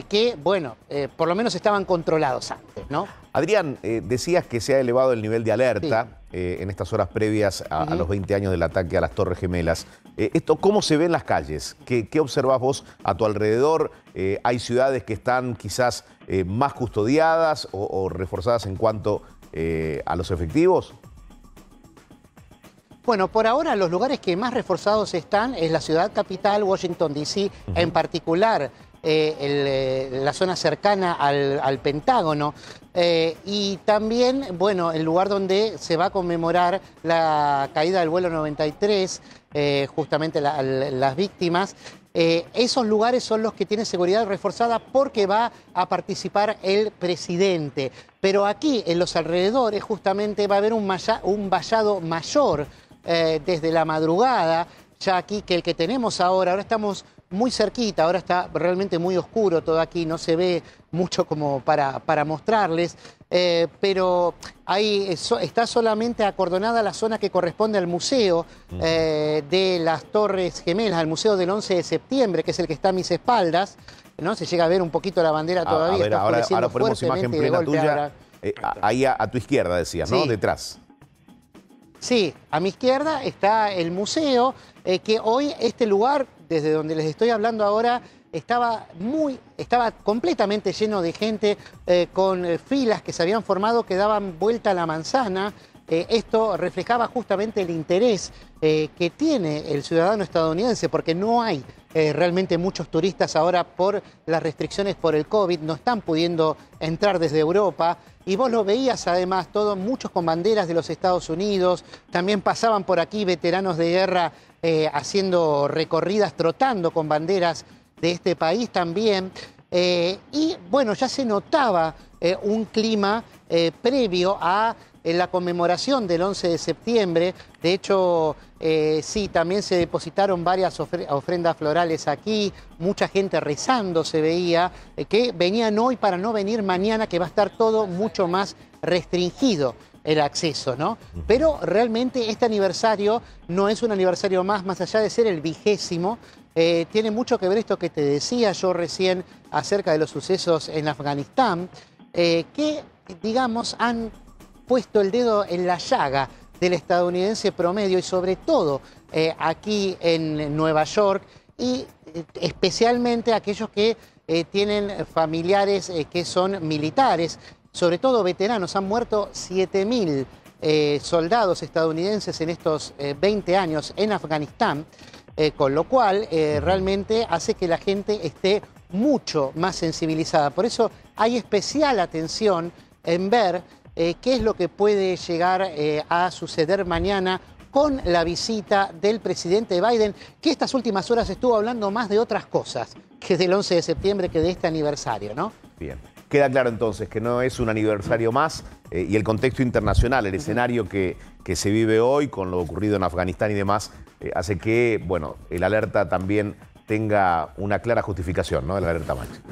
que, bueno, por lo menos estaban controlados antes, ¿no? Adrián, decías que se ha elevado el nivel de alerta en estas horas previas a, los 20 años del ataque a las Torres Gemelas. esto, ¿Cómo se ve en las calles? ¿Qué, qué observas vos a tu alrededor? hay ciudades que están quizás eh, más custodiadas o, reforzadas en cuanto eh, a los efectivos? Bueno, por ahora los lugares que más reforzados están es la ciudad capital, Washington, D.C., en particular eh, la zona cercana al, Pentágono. y también, bueno, el lugar donde se va a conmemorar la caída del vuelo 93, justamente las víctimas, eh, esos lugares son los que tienen seguridad reforzada porque va a participar el presidente. Pero aquí, en los alrededores, justamente va a haber un, vallado mayor eh, desde la madrugada, ya aquí que el que tenemos ahora. Ahora estamos muy cerquita, ahora está realmente muy oscuro todo aquí, no se ve mucho como para, para mostrarles, eh, pero ahí está solamente acordonada la zona que corresponde al Museo eh, de las Torres Gemelas, al Museo del 11 de septiembre, que es el que está a mis espaldas, ¿no? Se llega a ver un poquito la bandera todavía. ahora, ahora, ponemos imagen plena tuya, eh, ahí a, tu izquierda decías, ¿no? Detrás. Sí, a mi izquierda está el museo, que hoy este lugar desde donde les estoy hablando ahora, estaba muy, estaba completamente lleno de gente eh, con eh, filas que se habían formado que daban vuelta a la manzana. Eh, esto reflejaba justamente el interés que tiene el ciudadano estadounidense, porque no hay realmente muchos turistas ahora por las restricciones por el COVID, no están pudiendo entrar desde Europa y vos lo veías además, todos muchos con banderas de los Estados Unidos, también pasaban por aquí veteranos de guerra eh, haciendo recorridas, trotando con banderas de este país también. Eh, y bueno, ya se notaba eh, un clima previo a la conmemoración del 11 de septiembre. De hecho, eh, sí, también se depositaron varias ofrendas florales aquí, mucha gente rezando se veía, eh, que venían hoy para no venir mañana, que va a estar todo mucho más restringido el acceso, ¿no? Pero realmente este aniversario no es un aniversario más, más allá de ser el vigésimo, eh, tiene mucho que ver esto que te decía yo recién acerca de los sucesos en Afganistán, que, digamos, han puesto el dedo en la llaga del estadounidense promedio y sobre todo eh, aquí en Nueva York y eh, especialmente aquellos que eh, tienen familiares que son militares, sobre todo veteranos. Han muerto 7.000 soldados estadounidenses en estos 20 años en Afganistán, con lo cual realmente hace que la gente esté mucho más sensibilizada. Por eso hay especial atención en ver eh, qué es lo que puede llegar eh, a suceder mañana con la visita del presidente Biden, que estas últimas horas estuvo hablando más de otras cosas que del 11 de septiembre que de este aniversario, ¿no? Bien. Queda claro entonces que no es un aniversario más eh, y el contexto internacional, el escenario que, que, se vive hoy con lo ocurrido en Afganistán y demás, hace que, bueno, el alerta también tenga una clara justificación, ¿no? alerta máxima.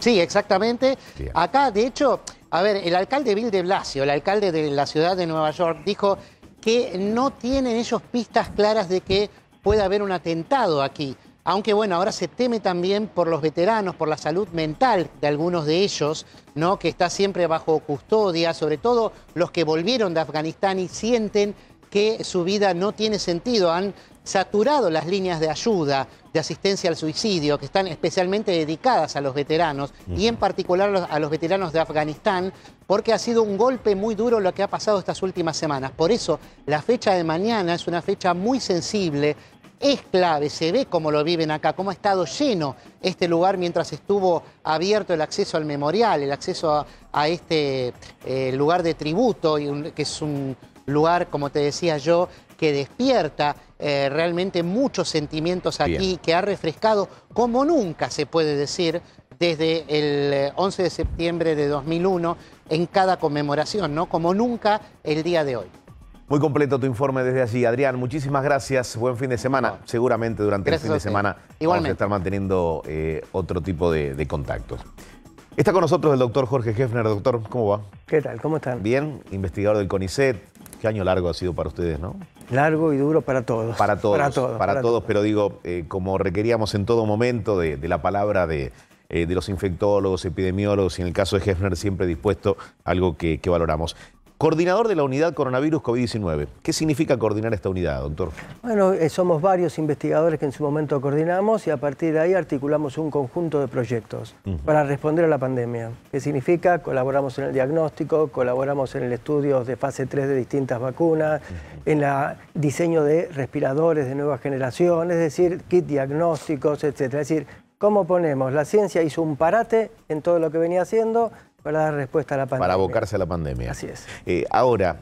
Sí, exactamente. Acá, de hecho, a ver, el alcalde Bill de Blasio, el alcalde de la ciudad de Nueva York, dijo que no tienen ellos pistas claras de que pueda haber un atentado aquí. Aunque bueno, ahora se teme también por los veteranos, por la salud mental de algunos de ellos, ¿no? que está siempre bajo custodia, sobre todo los que volvieron de Afganistán y sienten que su vida no tiene sentido, han saturado las líneas de ayuda de asistencia al suicidio, que están especialmente dedicadas a los veteranos y en particular a los veteranos de Afganistán, porque ha sido un golpe muy duro lo que ha pasado estas últimas semanas. Por eso la fecha de mañana es una fecha muy sensible, es clave, se ve cómo lo viven acá, cómo ha estado lleno este lugar mientras estuvo abierto el acceso al memorial, el acceso a, este eh, lugar de tributo, y que es un lugar, como te decía yo, que despierta eh, realmente muchos sentimientos aquí, que ha refrescado, como nunca se puede decir, desde el 11 eh, de septiembre de 2001 en cada conmemoración, ¿no? Como nunca el día de hoy. Muy completo tu informe desde allí, Adrián. Muchísimas gracias. Buen fin de semana. Seguramente durante el fin de semana Igualmente. vamos a estar manteniendo eh, otro tipo de, de contactos. Está con nosotros el doctor Jorge Hefner. Doctor, ¿cómo va? ¿Qué tal? ¿Cómo están? Bien, investigador del CONICET. Qué año largo ha sido para ustedes, ¿no? Largo y duro para todos. Para todos, para todos, pero digo, eh, como requeríamos en todo momento de, la palabra eh, de, los infectólogos, epidemiólogos y en el caso de Hefner siempre dispuesto, algo que valoramos. Coordinador de la unidad coronavirus COVID-19. ¿Qué significa coordinar esta unidad, doctor? Bueno, eh, somos varios investigadores que en su momento coordinamos y a partir de ahí articulamos un conjunto de proyectos para responder a la pandemia. ¿Qué significa? Colaboramos en el diagnóstico, colaboramos en el estudio de fase 3 de distintas vacunas, en el diseño de respiradores de nueva generación, es decir, kit diagnósticos, etc. Es decir, ¿cómo ponemos? La ciencia hizo un parate en todo lo que venía haciendo para dar respuesta a la pandemia. Para abocarse a la pandemia. Así es. Eh, ahora,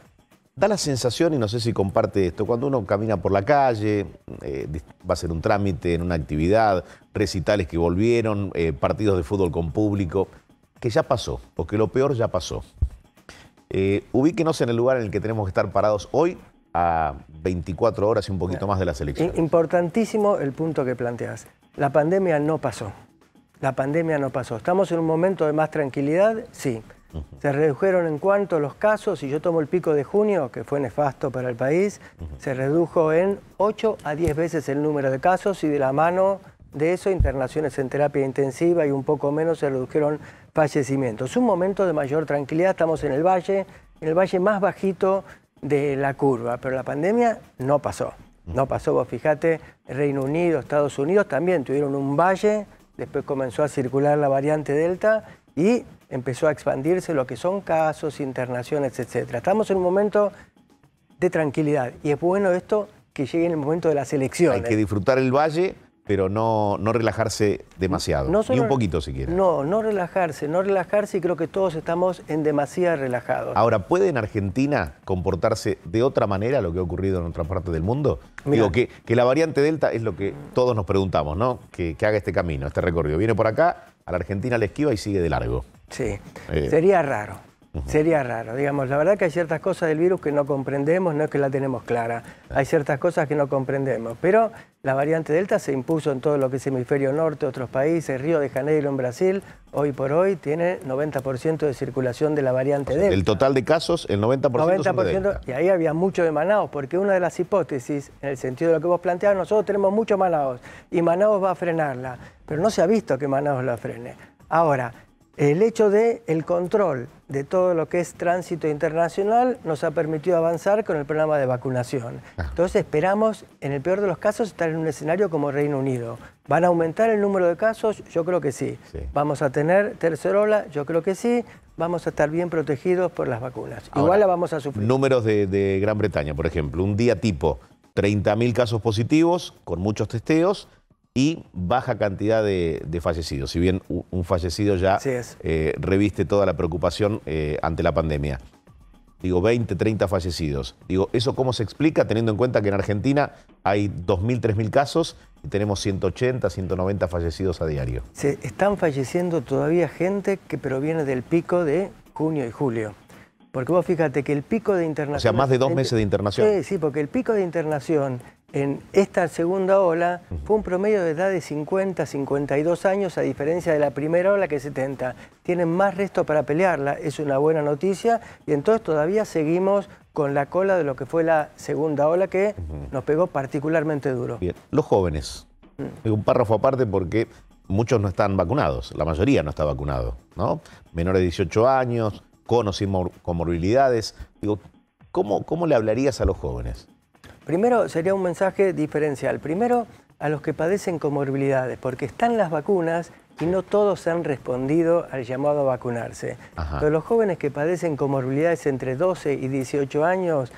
da la sensación, y no sé si comparte esto, cuando uno camina por la calle, eh, va a ser un trámite, en una actividad, recitales que volvieron, eh, partidos de fútbol con público, que ya pasó, porque lo peor ya pasó. Eh, ubíquenos en el lugar en el que tenemos que estar parados hoy a 24 horas y un poquito más de la selección. Importantísimo el punto que planteas. La pandemia no pasó. La pandemia no pasó. ¿Estamos en un momento de más tranquilidad? Sí. Se redujeron en cuanto los casos, si yo tomo el pico de junio, que fue nefasto para el país, se redujo en 8 a 10 veces el número de casos y de la mano de eso internaciones en terapia intensiva y un poco menos se redujeron fallecimientos. Es Un momento de mayor tranquilidad, estamos en el valle, en el valle más bajito de la curva, pero la pandemia no pasó. No pasó, vos fíjate, Reino Unido, Estados Unidos también tuvieron un valle después comenzó a circular la variante Delta y empezó a expandirse lo que son casos, internaciones, etc. Estamos en un momento de tranquilidad y es bueno esto que llegue en el momento de las elecciones. Hay que disfrutar el valle pero no, no relajarse demasiado. No Ni un poquito si quiere. No, no relajarse, no relajarse y creo que todos estamos en demasiado relajados. Ahora, ¿puede en Argentina comportarse de otra manera lo que ha ocurrido en otras partes del mundo? Digo, que, que, la variante Delta es lo que todos nos preguntamos, ¿no? Que, haga este camino, este recorrido. Viene por acá, a la Argentina le esquiva y sigue de largo. Sí, eh. sería raro. Sería raro, digamos, la verdad que hay ciertas cosas del virus que no comprendemos, no es que la tenemos clara, hay ciertas cosas que no comprendemos, pero la variante Delta se impuso en todo lo que es hemisferio norte, otros países, Río de Janeiro en Brasil, hoy por hoy tiene 90% de circulación de la variante Delta. El total de casos, el 90%, de Y ahí había mucho de Manaus, porque una de las hipótesis, en el sentido de lo que vos planteabas, nosotros tenemos mucho Manaos y Manaos va a frenarla, pero no se ha visto que Manaos la frene. Ahora, el hecho de el control de todo lo que es tránsito internacional nos ha permitido avanzar con el programa de vacunación. Ah. Entonces esperamos, en el peor de los casos, estar en un escenario como Reino Unido. ¿Van a aumentar el número de casos? Yo creo que sí. ¿Vamos a tener tercera ola? Yo creo que sí. Vamos a estar bien protegidos por las vacunas. Igual la vamos a sufrir. Números de, de Gran Bretaña, por ejemplo. Un día tipo, 30.000 casos positivos con muchos testeos y baja cantidad de, fallecidos, si bien un fallecido ya eh, reviste toda la preocupación eh, ante la pandemia. Digo, 20, 30 fallecidos. Digo, ¿eso cómo se explica teniendo en cuenta que en Argentina hay 2.000, 3.000 casos y tenemos 180, 190 fallecidos a diario? Se están falleciendo todavía gente que proviene del pico de junio y julio. Porque vos fíjate que el pico de internación... O sea, más de dos meses de internación. Sí, sí, porque el pico de internación en esta segunda ola fue un promedio de edad de 50, 52 años, a diferencia de la primera ola que es 70. Tienen más resto para pelearla, es una buena noticia, y entonces todavía seguimos con la cola de lo que fue la segunda ola que nos pegó particularmente duro. Bien, los jóvenes, mm. un párrafo aparte porque muchos no están vacunados, la mayoría no está vacunado, ¿no? Menores de 18 años, con o sin comorbilidades, digo, ¿cómo, cómo le hablarías a los jóvenes? Primero sería un mensaje diferencial. Primero a los que padecen comorbilidades, porque están las vacunas y no todos han respondido al llamado a vacunarse. los jóvenes que padecen comorbilidades entre 12 y 18 años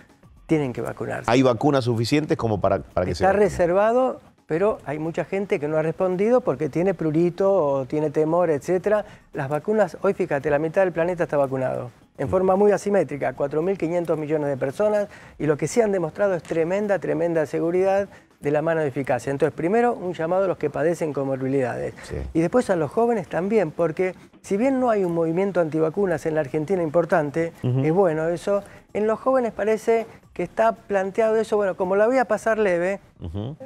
tienen que vacunarse. ¿Hay vacunas suficientes como para, que sea. Está reservado, pero hay mucha gente que no ha respondido porque tiene prurito o tiene temor, etc. Las vacunas, hoy fíjate, la mitad del planeta está vacunado en forma muy asimétrica, 4.500 millones de personas, y lo que sí han demostrado es tremenda, tremenda seguridad de la mano de eficacia. Entonces, primero, un llamado a los que padecen comorbilidades. Y después a los jóvenes también, porque si bien no hay un movimiento antivacunas en la Argentina importante, es bueno eso, en los jóvenes parece que está planteado eso, bueno, como la voy a pasar leve,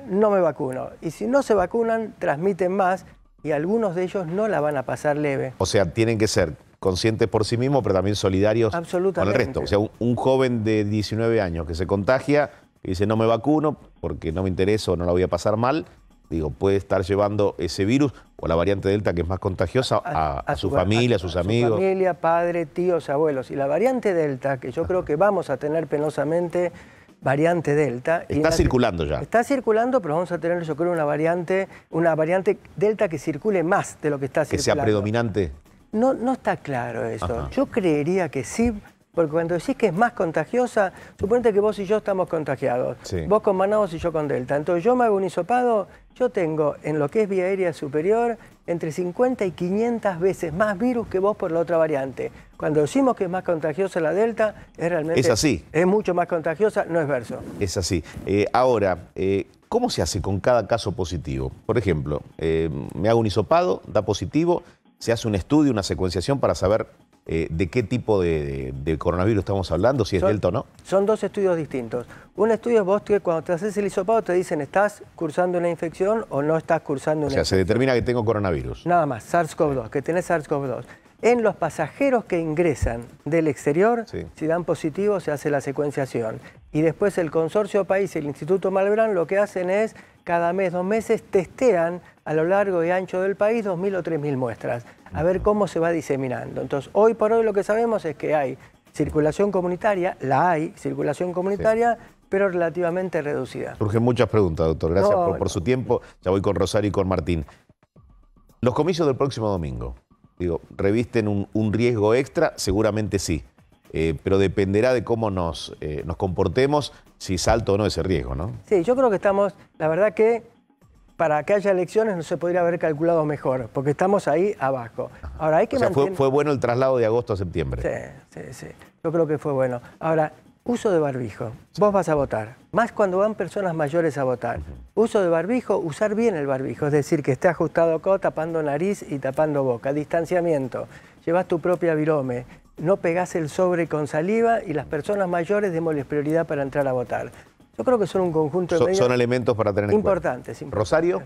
no me vacuno. Y si no se vacunan, transmiten más y algunos de ellos no la van a pasar leve. O sea, tienen que ser conscientes por sí mismos, pero también solidarios con el resto. O sea, un, joven de 19 años que se contagia, y dice no me vacuno porque no me interesa o no la voy a pasar mal, digo, puede estar llevando ese virus o la variante Delta que es más contagiosa a, su, familia, a, sus amigos. Su familia, padre, tíos, abuelos. Y la variante Delta, que yo creo que vamos a tener penosamente variante Delta. Está circulando ya. Está circulando, pero vamos a tener, yo creo, una variante, una variante Delta que circule más de lo que está circulando. Que sea predominante. No, está claro eso. Yo creería que sí, porque cuando decís que es más contagiosa, suponete que vos y yo estamos contagiados. Vos con manados y yo con Delta. Entonces yo me hago un isopado yo tengo en lo que es vía aérea superior entre 50 y 500 veces más virus que vos por la otra variante. Cuando decimos que es más contagiosa la Delta, es realmente... Es así. Es mucho más contagiosa, no es verso. Es así. Eh, ahora, eh, ¿cómo se hace con cada caso positivo? Por ejemplo, eh, me hago un hisopado, da positivo se hace un estudio, una secuenciación para saber eh, de qué tipo de, coronavirus estamos hablando, si es delto o no? Son dos estudios distintos. Un estudio es vos que cuando te haces el hisopado te dicen estás cursando una infección o no estás cursando una infección. O sea, se determina que tengo coronavirus. Nada más, SARS-CoV-2, que tenés SARS-CoV-2 en los pasajeros que ingresan del exterior, si dan positivo, se hace la secuenciación. Y después el Consorcio País y el Instituto Malbrán lo que hacen es, cada mes, dos meses, testean a lo largo y ancho del país 2.000 o 3.000 muestras, a ver cómo se va diseminando. Entonces, hoy por hoy lo que sabemos es que hay circulación comunitaria, la hay, circulación comunitaria, pero relativamente reducida. Surgen muchas preguntas, doctor. Gracias por, su tiempo. Ya voy con Rosario y con Martín. Los comicios del próximo domingo. Digo, ¿revisten un, riesgo extra? Seguramente sí. Eh, pero dependerá de cómo nos, eh, nos comportemos, si salto o no ese riesgo, ¿no? Sí, yo creo que estamos, la verdad que para que haya elecciones no se podría haber calculado mejor, porque estamos ahí abajo. Ahora hay que o sea, fue, fue, bueno el traslado de agosto a septiembre. Sí, sí, sí. Yo creo que fue bueno. Ahora, uso de barbijo. Vos vas a votar, más cuando van personas mayores a votar. Uso de barbijo, usar bien el barbijo, es decir, que esté ajustado acá, tapando nariz y tapando boca. Distanciamiento, llevas tu propia virome, no pegás el sobre con saliva y las personas mayores démosles prioridad para entrar a votar. Yo creo que son un conjunto de Son elementos para tener en Importantes. ¿Rosario?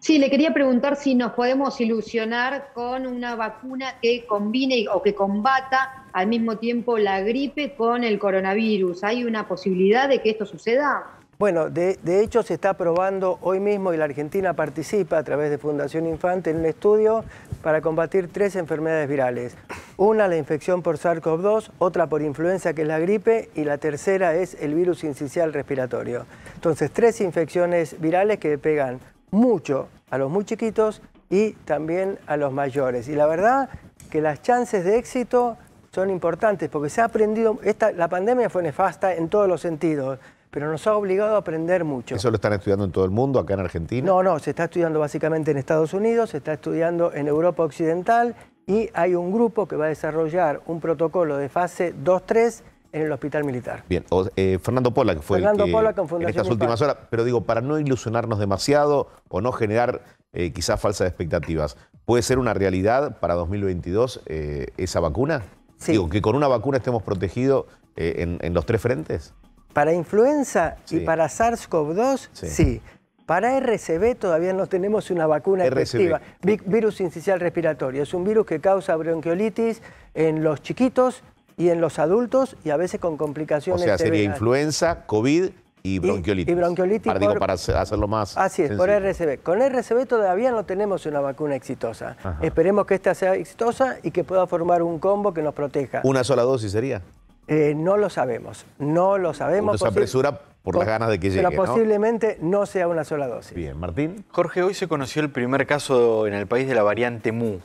Sí, le quería preguntar si nos podemos ilusionar con una vacuna que combine o que combata al mismo tiempo la gripe con el coronavirus. ¿Hay una posibilidad de que esto suceda? Bueno, de, hecho se está probando hoy mismo y la Argentina participa a través de Fundación Infante en un estudio para combatir tres enfermedades virales. Una la infección por SARS-CoV-2, otra por influenza que es la gripe y la tercera es el virus incisional respiratorio. Entonces, tres infecciones virales que pegan mucho a los muy chiquitos y también a los mayores. Y la verdad que las chances de éxito son importantes porque se ha aprendido, esta, la pandemia fue nefasta en todos los sentidos, pero nos ha obligado a aprender mucho. ¿Eso lo están estudiando en todo el mundo, acá en Argentina? No, no, se está estudiando básicamente en Estados Unidos, se está estudiando en Europa Occidental y hay un grupo que va a desarrollar un protocolo de fase 2-3 en el hospital militar. Bien, eh, Fernando Pola, fue Fernando que, Pola, en estas últimas horas, pero digo, para no ilusionarnos demasiado o no generar eh, quizás falsas expectativas, ¿puede ser una realidad para 2022 eh, esa vacuna? Sí. Digo, que con una vacuna estemos protegidos en, los tres frentes. Para influenza y para SARS-CoV-2, sí. Para RCV todavía no tenemos una vacuna efectiva. Virus incisional respiratorio. Es un virus que causa bronquiolitis en los chiquitos y en los adultos y a veces con complicaciones. O sea, sería influenza, COVID y bronquiolitis. Y, bronquiolitis para, digo, para, hacerlo más. Así es, por RCB. Con RCB todavía no tenemos una vacuna exitosa. Esperemos que esta sea exitosa y que pueda formar un combo que nos proteja. ¿Una sola dosis sería? Eh, no lo sabemos, no lo sabemos. Nos apresura por las ganas de que llegue. Pero posiblemente ¿no? sea una sola dosis. Bien, Martín. Jorge, hoy se conoció el primer caso en el país de la variante MU.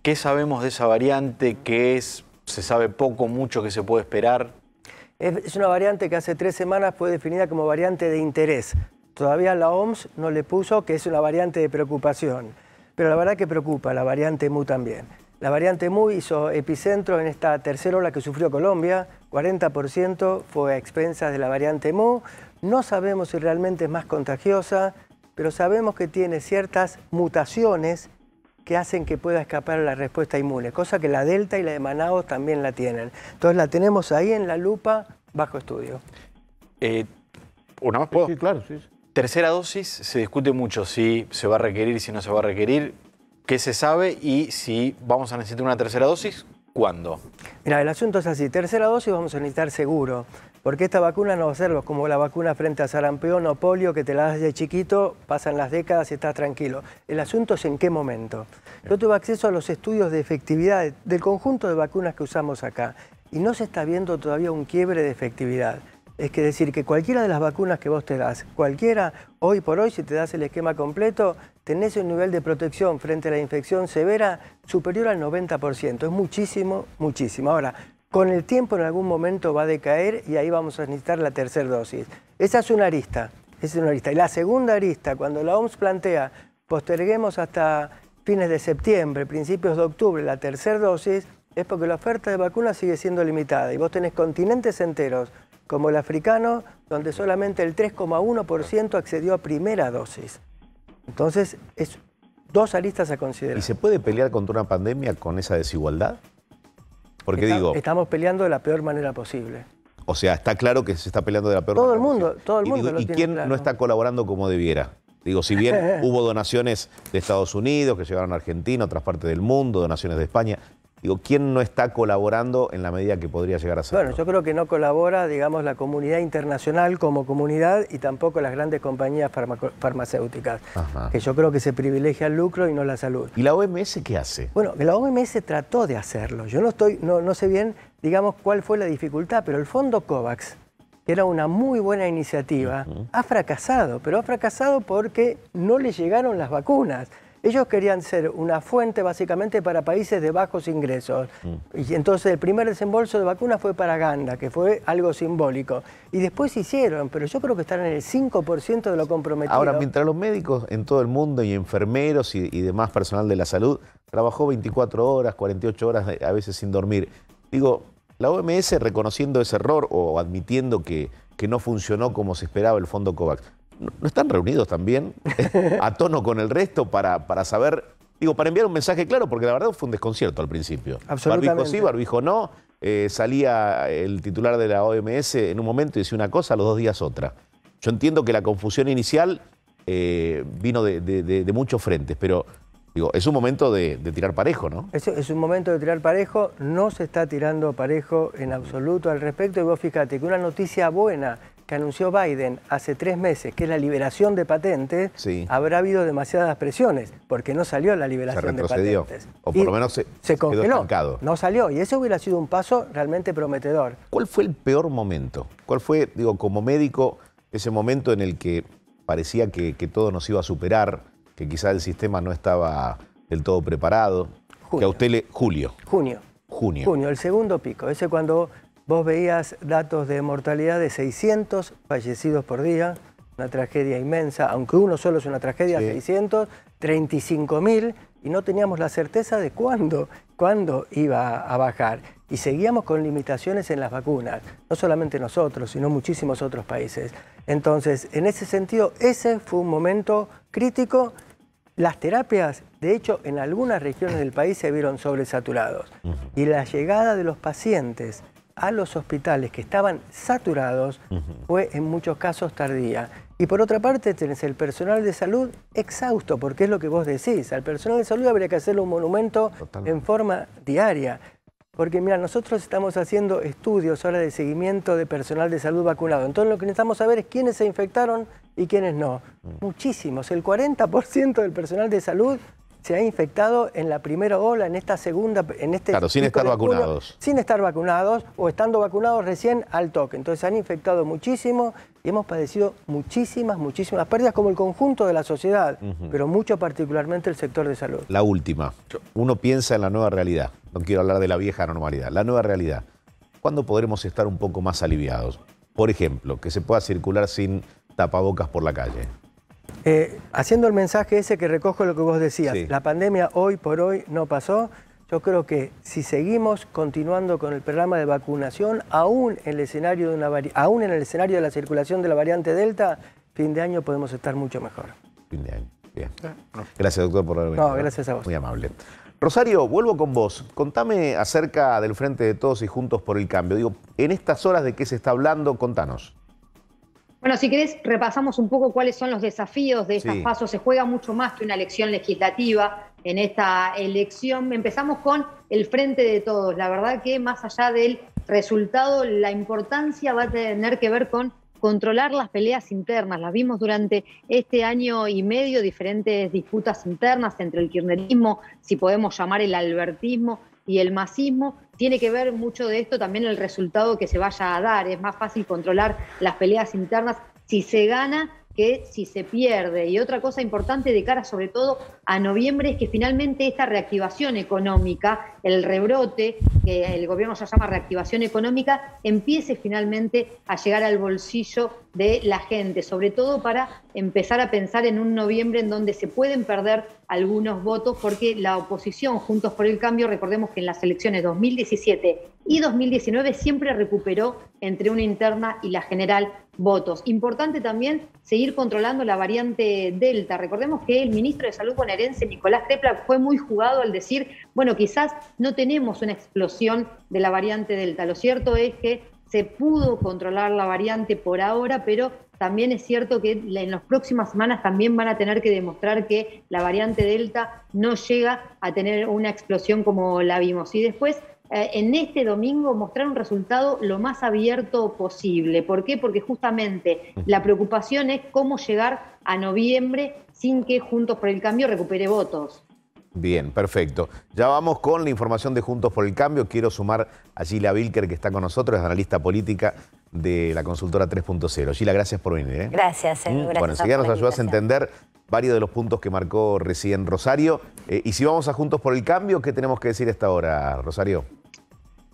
¿Qué sabemos de esa variante? Que es? ¿Se sabe poco, mucho que se puede esperar? Es una variante que hace tres semanas fue definida como variante de interés. Todavía la OMS no le puso que es una variante de preocupación. Pero la verdad que preocupa la variante MU también. La variante MU hizo epicentro en esta tercera ola que sufrió Colombia. 40% fue a expensas de la variante MU. No sabemos si realmente es más contagiosa, pero sabemos que tiene ciertas mutaciones que hacen que pueda escapar la respuesta inmune, cosa que la Delta y la de Manaus también la tienen. Entonces la tenemos ahí en la lupa bajo estudio. Eh, ¿Una más puedo? Sí, claro. Tercera dosis, se discute mucho si se va a requerir, si no se va a requerir, qué se sabe y si vamos a necesitar una tercera dosis, ¿Cuándo? Mira, el asunto es así. Tercera dosis vamos a necesitar seguro, porque esta vacuna no va a ser como la vacuna frente a sarampión o polio, que te la das de chiquito, pasan las décadas y estás tranquilo. El asunto es en qué momento. Yo tuve acceso a los estudios de efectividad del conjunto de vacunas que usamos acá, y no se está viendo todavía un quiebre de efectividad. Es que decir que cualquiera de las vacunas que vos te das, cualquiera, hoy por hoy, si te das el esquema completo, tenés un nivel de protección frente a la infección severa superior al 90%. Es muchísimo, muchísimo. Ahora, con el tiempo en algún momento va a decaer y ahí vamos a necesitar la tercera dosis. Esa es una arista, esa es una arista. Y la segunda arista, cuando la OMS plantea posterguemos hasta fines de septiembre, principios de octubre, la tercera dosis, es porque la oferta de vacunas sigue siendo limitada y vos tenés continentes enteros como el africano, donde solamente el 3,1% accedió a primera dosis. Entonces, es dos aristas a considerar. ¿Y se puede pelear contra una pandemia con esa desigualdad? Porque digo... Estamos peleando de la peor manera posible. O sea, está claro que se está peleando de la peor manera. Todo el mundo, todo el mundo. Y, ¿y quién no está colaborando como debiera? Digo, si bien hubo donaciones de Estados Unidos que llegaron a Argentina, otras partes del mundo, donaciones de España, ¿quién no está colaborando en la medida que podría llegar a ser? Bueno, yo creo que no colabora, digamos, la comunidad internacional como comunidad y tampoco las grandes compañías farmacéuticas, que yo creo que se privilegia el lucro y no la salud. ¿Y la OMS qué hace? Bueno, la OMS trató de hacerlo. Yo no estoy, no, sé bien, digamos, cuál fue la dificultad, pero el fondo COVAX, que era una muy buena iniciativa, ha fracasado, pero ha fracasado porque no le llegaron las vacunas. Ellos querían ser una fuente básicamente para países de bajos ingresos. Mm. Y entonces el primer desembolso de vacunas fue para Ganda, que fue algo simbólico. Y después hicieron, pero yo creo que están en el 5% de lo comprometido. Ahora, mientras los médicos en todo el mundo y enfermeros y, demás personal de la salud trabajó 24 horas, 48 horas a veces sin dormir, digo, la OMS reconociendo ese error o admitiendo que, que no funcionó como se esperaba el fondo COVAX. ¿No están reunidos también a tono con el resto para, para saber, digo, para enviar un mensaje claro? Porque la verdad fue un desconcierto al principio. Absolutamente. Barbijo sí, barbijo no. Eh, salía el titular de la OMS en un momento y decía una cosa, a los dos días otra. Yo entiendo que la confusión inicial eh, vino de, muchos frentes, pero digo, es un momento de, tirar parejo, ¿no? Es, es, un momento de tirar parejo, no se está tirando parejo en absoluto al respecto. Y vos fíjate que una noticia buena que anunció Biden hace tres meses, que es la liberación de patentes, habrá habido demasiadas presiones, porque no salió la liberación de patentes. O por lo menos se, se congeló. no salió, y ese hubiera sido un paso realmente prometedor. ¿Cuál fue el peor momento? ¿Cuál fue, digo, como médico, ese momento en el que parecía que, todo nos iba a superar, que quizás el sistema no estaba del todo preparado? Que a usted le. Julio. Junio. Junio. Junio, el segundo pico. Ese cuando vos veías datos de mortalidad de 600 fallecidos por día, una tragedia inmensa, aunque uno solo es una tragedia, 600, 35 mil, y no teníamos la certeza de cuándo, cuándo iba a bajar. Y seguíamos con limitaciones en las vacunas, no solamente nosotros, sino muchísimos otros países. Entonces, en ese sentido, ese fue un momento crítico. Las terapias, de hecho, en algunas regiones del país se vieron sobresaturados. Y la llegada de los pacientes a los hospitales que estaban saturados fue en muchos casos tardía. Y por otra parte tenés el personal de salud exhausto, porque es lo que vos decís. Al personal de salud habría que hacerle un monumento en forma diaria. Porque mira, nosotros estamos haciendo estudios ahora de seguimiento de personal de salud vacunado. Entonces lo que necesitamos saber es quiénes se infectaron y quiénes no. Mm. Muchísimos. El 40% del personal de salud se ha infectado en la primera ola, en esta segunda, en este... Claro, sin estar vacunados. sin estar vacunados o estando vacunados recién al toque. Entonces se han infectado muchísimo y hemos padecido muchísimas, muchísimas pérdidas como el conjunto de la sociedad, pero mucho particularmente el sector de salud. La última. Uno piensa en la nueva realidad. No quiero hablar de la vieja normalidad. La nueva realidad. ¿Cuándo podremos estar un poco más aliviados? Por ejemplo, que se pueda circular sin tapabocas por la calle. Eh, haciendo el mensaje ese que recojo lo que vos decías, la pandemia hoy por hoy no pasó. Yo creo que si seguimos continuando con el programa de vacunación, aún en el escenario de aún en el escenario de la circulación de la variante Delta, fin de año podemos estar mucho mejor. Fin de año. Bien. Ah, gracias, doctor, por haber venido. No, gracias a vos. Muy amable. Rosario, vuelvo con vos. Contame acerca del Frente de Todos y Juntos por el Cambio. Digo, en estas horas de qué se está hablando, contanos. Bueno, si querés, repasamos un poco cuáles son los desafíos de estos pasos. Se juega mucho más que una elección legislativa en esta elección. Empezamos con el frente de todos. La verdad que más allá del resultado, la importancia va a tener que ver con controlar las peleas internas. Las vimos durante este año y medio, diferentes disputas internas entre el kirchnerismo, si podemos llamar el albertismo y el masismo, tiene que ver mucho de esto también el resultado que se vaya a dar. Es más fácil controlar las peleas internas si se gana que si se pierde. Y otra cosa importante de cara sobre todo a noviembre es que finalmente esta reactivación económica, el rebrote, que el gobierno ya llama reactivación económica, empiece finalmente a llegar al bolsillo de la gente, sobre todo para empezar a pensar en un noviembre en donde se pueden perder algunos votos, porque la oposición, Juntos por el Cambio, recordemos que en las elecciones 2017 y 2019 siempre recuperó entre una interna y la general votos. Importante también seguir controlando la variante Delta. Recordemos que el ministro de Salud bonaerense, Nicolás Tepla, fue muy jugado al decir, bueno, quizás no tenemos una explosión de la variante Delta. Lo cierto es que se pudo controlar la variante por ahora, pero también es cierto que en las próximas semanas también van a tener que demostrar que la variante Delta no llega a tener una explosión como la vimos. Y después, eh, en este domingo, mostrar un resultado lo más abierto posible. ¿Por qué? Porque justamente la preocupación es cómo llegar a noviembre sin que Juntos por el Cambio recupere votos. Bien, perfecto. Ya vamos con la información de Juntos por el Cambio. Quiero sumar a Gila Vilker, que está con nosotros, es analista política de la consultora 3.0. Gila, gracias por venir. ¿eh? Mm, gracias, Bueno, enseguida nos ayudas a entender varios de los puntos que marcó recién Rosario. Eh, y si vamos a Juntos por el Cambio, ¿qué tenemos que decir esta hora, Rosario?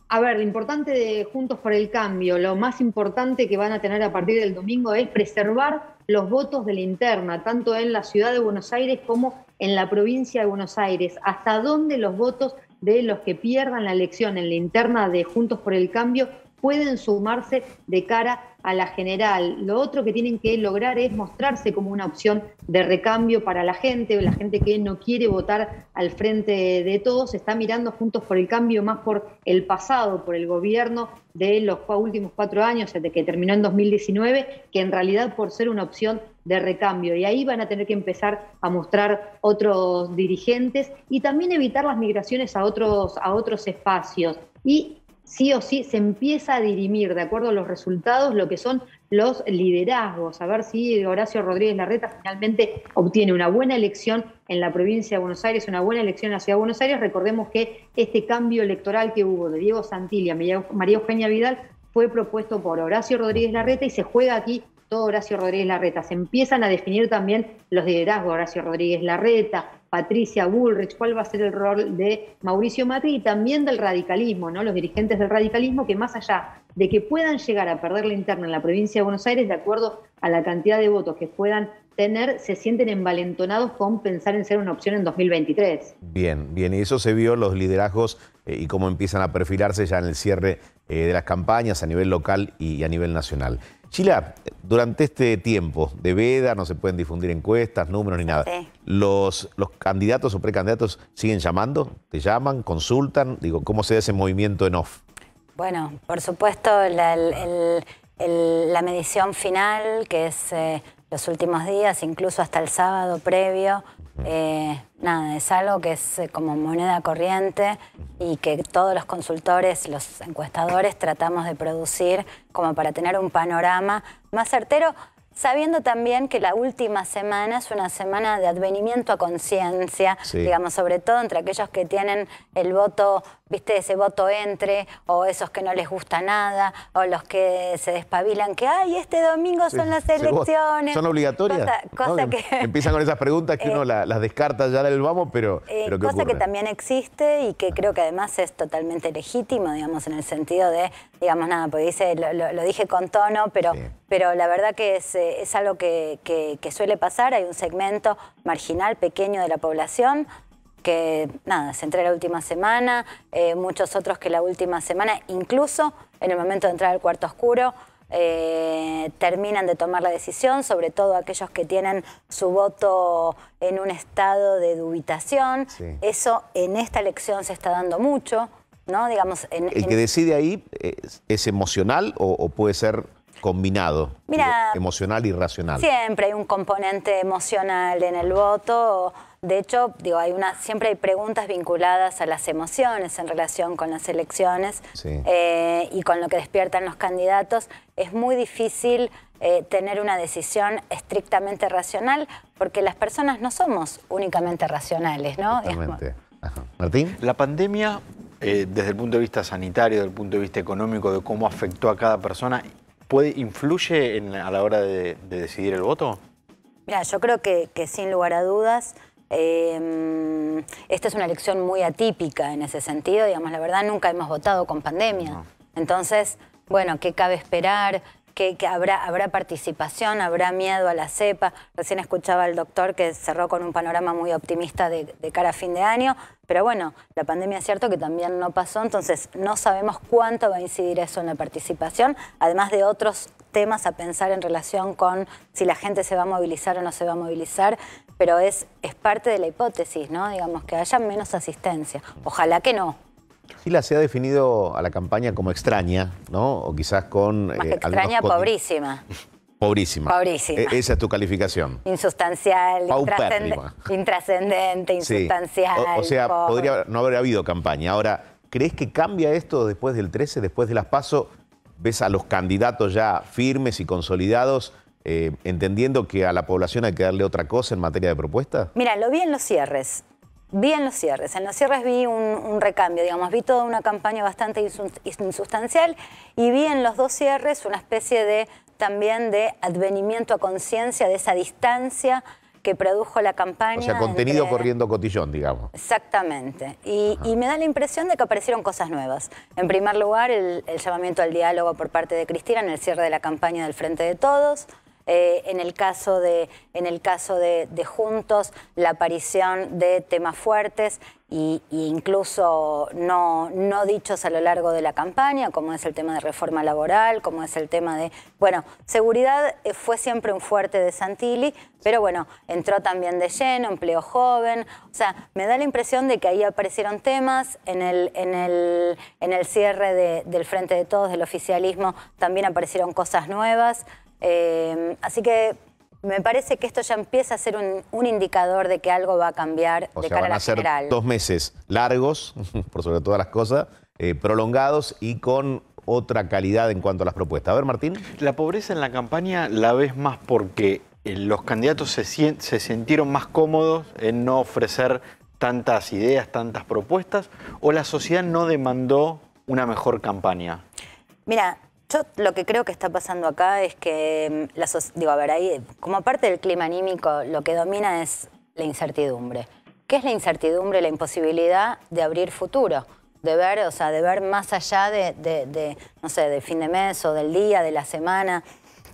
A ver, lo importante de Juntos por el Cambio, lo más importante que van a tener a partir del domingo es preservar los votos de la interna, tanto en la ciudad de Buenos Aires como en la provincia de Buenos Aires, hasta dónde los votos de los que pierdan la elección en la interna de Juntos por el Cambio pueden sumarse de cara a la general. Lo otro que tienen que lograr es mostrarse como una opción de recambio para la gente, la gente que no quiere votar al frente de todos, está mirando juntos por el cambio, más por el pasado, por el gobierno de los últimos cuatro años, desde que terminó en 2019, que en realidad por ser una opción de recambio. Y ahí van a tener que empezar a mostrar otros dirigentes y también evitar las migraciones a otros, a otros espacios. Y sí o sí se empieza a dirimir, de acuerdo a los resultados, lo que son los liderazgos, a ver si Horacio Rodríguez Larreta finalmente obtiene una buena elección en la provincia de Buenos Aires, una buena elección en la ciudad de Buenos Aires. Recordemos que este cambio electoral que hubo de Diego Santilli a María Eugenia Vidal fue propuesto por Horacio Rodríguez Larreta y se juega aquí todo Horacio Rodríguez Larreta. Se empiezan a definir también los liderazgos, Horacio Rodríguez Larreta, Patricia Bullrich, cuál va a ser el rol de Mauricio Macri y también del radicalismo, ¿no? Los dirigentes del radicalismo que más allá de que puedan llegar a perder la interna en la provincia de Buenos Aires, de acuerdo a la cantidad de votos que puedan tener, se sienten envalentonados con pensar en ser una opción en 2023. Bien, bien, y eso se vio los liderazgos eh, y cómo empiezan a perfilarse ya en el cierre eh, de las campañas a nivel local y a nivel nacional. Chila, durante este tiempo de veda no se pueden difundir encuestas, números ni nada. Los, candidatos o precandidatos siguen llamando? ¿Te llaman? ¿Consultan? Digo, ¿cómo se da ese movimiento en off? Bueno, por supuesto, la, medición final, que es eh, los últimos días, incluso hasta el sábado previo, eh, nada, es algo que es eh, como moneda corriente y que todos los consultores, los encuestadores tratamos de producir como para tener un panorama más certero sabiendo también que la última semana es una semana de advenimiento a conciencia, digamos, sobre todo entre aquellos que tienen el voto, viste, ese voto entre, o esos que no les gusta nada, o los que se despabilan, que, ay, este domingo son las elecciones. ¿Son obligatorias? Em, empiezan con esas preguntas que uno las descarta ya del vamos, pero... Eh, cosa que también existe y que creo que además es totalmente legítimo, digamos, en el sentido de digamos nada, porque dice, lo, dije con tono, pero, pero la verdad que es, eh, algo que, suele pasar. Hay un segmento marginal, pequeño de la población que, nada, se entré la última semana, eh, muchos otros que la última semana, incluso en el momento de entrar al cuarto oscuro, eh, terminan de tomar la decisión, sobre todo aquellos que tienen su voto en un estado de dubitación. Eso en esta elección se está dando mucho. Digamos, ¿El que decide ahí eh, es, emocional o, puede ser combinado, emocional y racional. Siempre hay un componente emocional en el voto. De hecho, digo, hay una, siempre hay preguntas vinculadas a las emociones en relación con las elecciones eh, y con lo que despiertan los candidatos. Es muy difícil eh, tener una decisión estrictamente racional porque las personas no somos únicamente racionales, ¿no? Martín. La pandemia eh, desde el punto de vista sanitario, desde el punto de vista económico, de cómo afectó a cada persona, puede, ¿influye a la hora de, decidir el voto? Mira, yo creo que, sin lugar a dudas, em, esta es una elección muy atípica en ese sentido, digamos, la verdad nunca hemos votado con pandemia. Entonces, bueno, ¿qué cabe esperar? que, habrá, habrá participación, habrá miedo a la cepa. Recién escuchaba al doctor que cerró con un panorama muy optimista de, de cara a fin de año, pero bueno, la pandemia es cierto que también no pasó, entonces no sabemos cuánto va a incidir eso en la participación, además de otros temas a pensar en relación con si la gente se va a movilizar o no se va a movilizar, pero es, es parte de la hipótesis, ¿no? Digamos, que haya menos asistencia. Ojalá que no, la se ha definido a la campaña como extraña, ¿no? O quizás con... Eh, extraña, pobrísima. Pobrísima. Pobrísima. E-, esa es tu calificación. Insustancial, intrascendente, insustancial. O, sea, no haber habido campaña. Ahora, ¿crees que cambia esto después del 13, después de las PASO? ¿Ves a los candidatos ya firmes y consolidados eh, entendiendo que a la población hay que darle otra cosa en materia de propuestas? Mira, lo vi en los cierres. Vi en los cierres, en los cierres vi un, recambio, digamos, vi toda una campaña bastante insustancial y vi en los dos cierres una especie de también de advenimiento a conciencia de esa distancia que produjo la campaña. O sea, contenido corriendo cotillón, digamos. Exactamente. Y, me da la impresión de que aparecieron cosas nuevas. En primer lugar, el, el llamamiento al diálogo por parte de Cristina en el cierre de la campaña del Frente de Todos. Eh, en el caso, de, en el caso de, Juntos, la aparición de temas fuertes e incluso no, no dichos a lo largo de la campaña, como es el tema de reforma laboral, como es el tema de... Bueno, seguridad eh, fue siempre un fuerte de Santilli, pero bueno, entró también de lleno, empleo joven, o sea, me da la impresión de que ahí aparecieron temas, en el, en el, en el cierre del Frente de Todos, del oficialismo, también aparecieron cosas nuevas. Em, así que me parece que esto ya empieza a ser un, indicador de que algo va a cambiar o sea, van a, ser Dos meses largos, por sobre todas las cosas, eh, prolongados y con otra calidad en cuanto a las propuestas. A ver, Martín. La pobreza en la campaña la ves más porque eh, los candidatos se, se sintieron más cómodos en no ofrecer tantas ideas, tantas propuestas, o la sociedad no demandó una mejor campaña. Mira, yo lo que creo que está pasando acá es que, mm, digo, a ver, ahí, como parte del clima anímico, lo que domina es la incertidumbre. ¿Qué es la incertidumbre? La imposibilidad de abrir futuro, de ver, o sea, de ver más allá de, no sé, del fin de mes o del día, de la semana.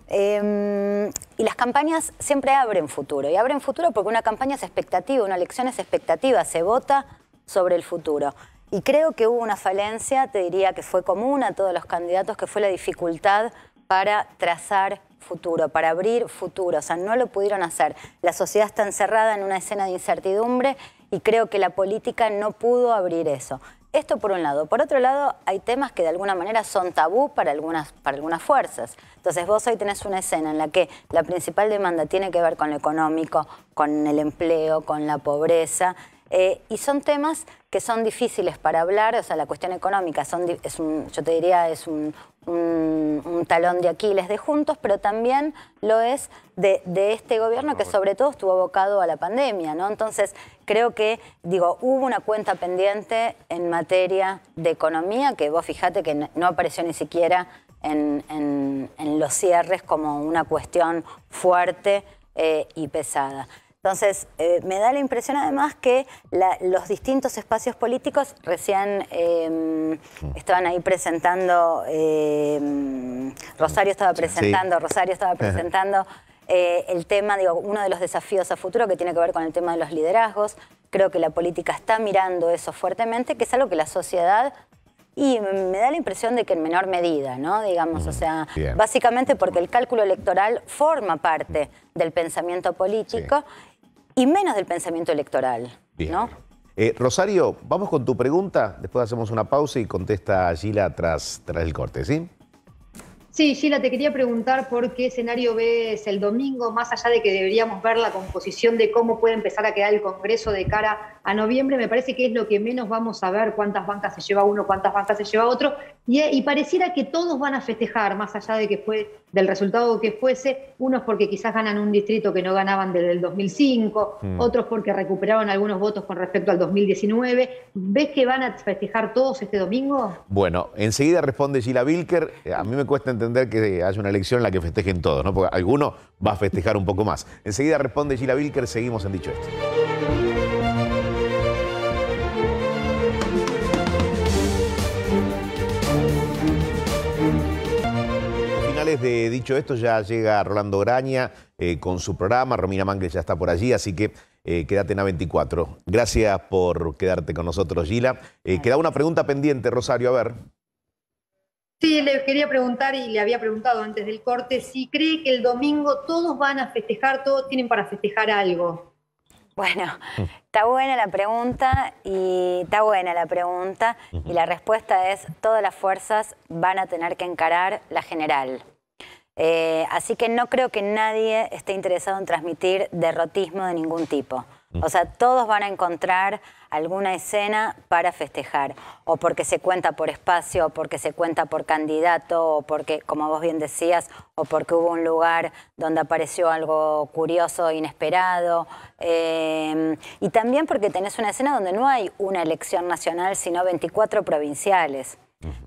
Em, y las campañas siempre abren futuro, y abren futuro porque una campaña es expectativa, una elección es expectativa, se vota sobre el futuro. Y creo que hubo una falencia, te diría que fue común a todos los candidatos, que fue la dificultad para trazar futuro, para abrir futuro. O sea, no lo pudieron hacer. La sociedad está encerrada en una escena de incertidumbre y creo que la política no pudo abrir eso. Esto por un lado. Por otro lado, hay temas que de alguna manera son tabú para algunas, para algunas fuerzas. Entonces vos hoy tenés una escena en la que la principal demanda tiene que ver con lo económico, con el empleo, con la pobreza. Eh, y son temas que son difíciles para hablar, o sea, la cuestión económica, es un, yo te diría, es un, talón de Aquiles de Juntos, pero también lo es de, este gobierno que sobre todo estuvo abocado a la pandemia, Entonces, creo que, digo, hubo una cuenta pendiente en materia de economía que vos fijate que no apareció ni siquiera en, los cierres como una cuestión fuerte eh, y pesada. Entonces, eh, me da la impresión además que los distintos espacios políticos recién em, mm. estaban ahí presentando, em, Rosario estaba presentando, Rosario estaba presentando eh, el tema, digo, uno de los desafíos a futuro que tiene que ver con el tema de los liderazgos. Creo que la política está mirando eso fuertemente, que es algo que la sociedad y me da la impresión de que en menor medida, ¿no? Digamos, o mm, sea, básicamente porque el cálculo electoral forma parte del pensamiento político y menos del pensamiento electoral. ¿no? Eh, Rosario, vamos con tu pregunta, después hacemos una pausa y contesta Gila tras, tras el corte, ¿sí? Sí, Gila, te quería preguntar por qué escenario ves el domingo, más allá de que deberíamos ver la composición de cómo puede empezar a quedar el Congreso de cara a noviembre me parece que es lo que menos vamos a ver, cuántas bancas se lleva uno, cuántas bancas se lleva otro, y, pareciera que todos van a festejar, más allá de que fue, del resultado que fuese, unos porque quizás ganan un distrito que no ganaban desde el 2005, mm. otros porque recuperaban algunos votos con respecto al 2019. ¿Ves que van a festejar todos este domingo? Bueno, enseguida responde Gila Vilker, eh, a mí me cuesta entender que haya una elección en la que festejen todos, ¿no? porque alguno va a festejar un poco más. Enseguida responde Gila Vilker, seguimos en dicho esto. de dicho esto, ya llega Rolando Graña eh, con su programa. Romina Mangles ya está por allí, así que eh, quédate en A24. Gracias por quedarte con nosotros, Gila. Eh, queda una pregunta pendiente, Rosario, a ver. Sí, le quería preguntar y le había preguntado antes del corte si cree que el domingo todos van a festejar, todos tienen para festejar algo. Bueno, está buena la pregunta y está buena la pregunta y la respuesta es todas las fuerzas van a tener que encarar la general. Eh, así que no creo que nadie esté interesado en transmitir derrotismo de ningún tipo. Mm. O sea, todos van a encontrar alguna escena para festejar, o porque se cuenta por espacio, o porque se cuenta por candidato, o porque, como vos bien decías, o porque hubo un lugar donde apareció algo curioso, inesperado, em, y también porque tenés una escena donde no hay una elección nacional, sino 24 provinciales.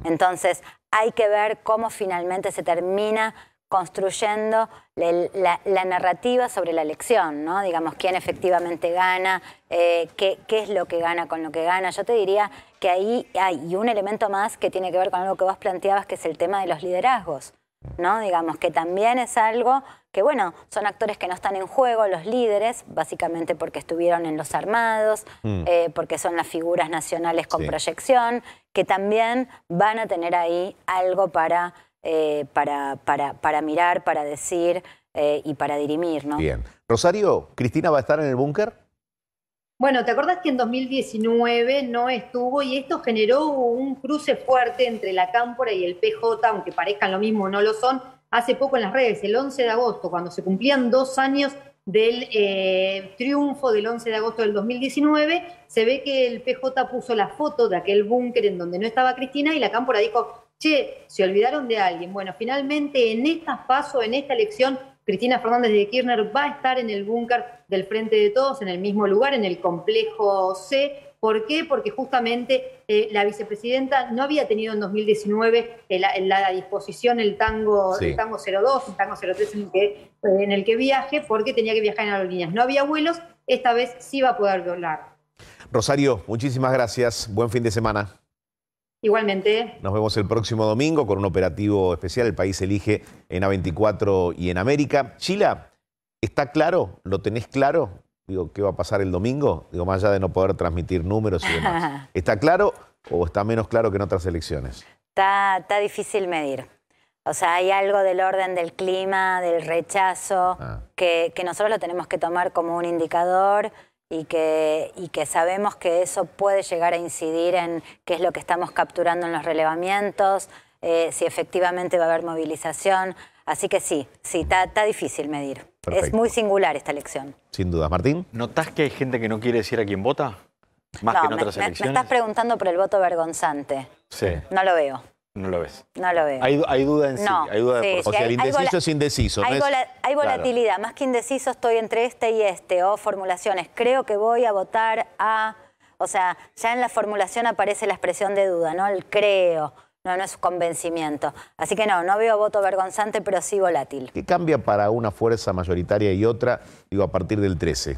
Entonces, hay que ver cómo finalmente se termina construyendo la, narrativa sobre la elección, ¿no? Digamos, quién efectivamente gana, eh, qué, es lo que gana con lo que gana. Yo te diría que ahí hay un elemento más que tiene que ver con algo que vos planteabas, que es el tema de los liderazgos, ¿no? Digamos, que también es algo que, bueno, son actores que no están en juego, los líderes, básicamente porque estuvieron en los armados, mm. eh, porque son las figuras nacionales con proyección, que también van a tener ahí algo para... Eh, para, para, mirar, para decir eh, y para dirimir. ¿no? Bien. Rosario, ¿Cristina va a estar en el búnker? Bueno, ¿te acordás que en 2019 no estuvo y esto generó un cruce fuerte entre la Cámpora y el PJ, aunque parezcan lo mismo, no lo son, hace poco en las redes, el 11 de agosto, cuando se cumplían dos años del eh, triunfo del 11 de agosto del 2019, se ve que el PJ puso la foto de aquel búnker en donde no estaba Cristina y la Cámpora dijo, che, se olvidaron de alguien. Bueno, finalmente en este paso, en esta elección, Cristina Fernández de Kirchner va a estar en el búnker del Frente de Todos, en el mismo lugar, en el complejo C. ¿Por qué? Porque justamente eh, la vicepresidenta no había tenido en 2019 eh, la, disposición, el tango, tango 02, el tango 03 en el, que, eh, en el que viaje, porque tenía que viajar en aerolíneas. No había vuelos, esta vez sí va a poder volar. Rosario, muchísimas gracias. Buen fin de semana. Igualmente. Nos vemos el próximo domingo con un operativo especial. El país elige en A24 y en América. Chila, ¿está claro? ¿Lo tenés claro? Digo, ¿qué va a pasar el domingo? Digo, más allá de no poder transmitir números y demás. ¿Está claro o está menos claro que en otras elecciones? Está, difícil medir. O sea, hay algo del orden del clima, del rechazo, ah. que nosotros lo tenemos que tomar como un indicador y que, y que sabemos que eso puede llegar a incidir en qué es lo que estamos capturando en los relevamientos, eh, si efectivamente va a haber movilización. Así que sí, sí, está difícil medir. Es muy singular esta elección. Sin duda, Martín. ¿Notás que hay gente que no quiere decir a quién vota? Más que en otras elecciones. Me estás preguntando por el voto vergonzante. Sí. No lo veo. No lo ves. No lo veo. Hay, duda en sí. hay duda o sea, el indeciso es indeciso. Hay, volatilidad. Más que indeciso estoy entre este y este o formulaciones. Creo que voy a votar a... O sea, ya en la formulación aparece la expresión de duda, ¿no? El creo. No, no es convencimiento. Así que no, no veo voto vergonzante, pero sí volátil. ¿Qué cambia para una fuerza mayoritaria y otra, digo, a partir del 13?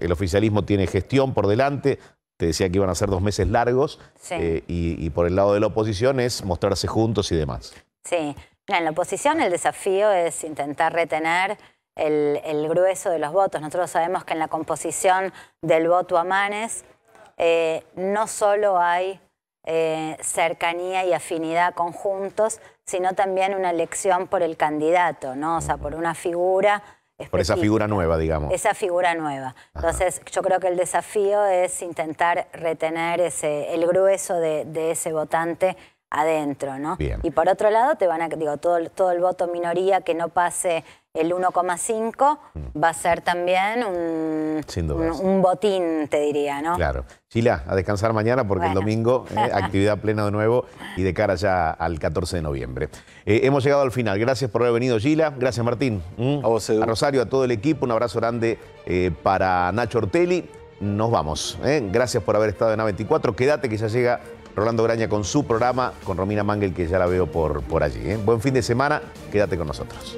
El oficialismo tiene gestión por delante, te decía que iban a ser dos meses largos eh, y, por el lado de la oposición es mostrarse juntos y demás. Sí, en la oposición el desafío es intentar retener el, grueso de los votos. Nosotros sabemos que en la composición del voto a manes eh, no solo hay eh, cercanía y afinidad conjuntos, sino también una elección por el candidato, ¿no? o sea, por una figura por esa figura nueva, digamos. Esa figura nueva. Entonces, yo creo que el desafío es intentar retener ese, el grueso de, ese votante adentro, ¿no? Y por otro lado, te van a, digo, todo, todo el voto minoría que no pase el 1,5 mm. va a ser también un, botín, te diría, ¿no? Claro. Gila, a descansar mañana porque el domingo eh, actividad plena de nuevo y de cara ya al 14 de noviembre. Eh, hemos llegado al final. Gracias por haber venido, Gila. Gracias, Martín. ¿Mm? A vos, Rosario, a todo el equipo. Un abrazo grande eh, para Nacho Ortelli. Nos vamos. Gracias por haber estado en A24. Quédate que ya llega Rolando Graña con su programa, con Romina Mangel, que ya la veo por, por allí. ¿eh? Buen fin de semana, quédate con nosotros.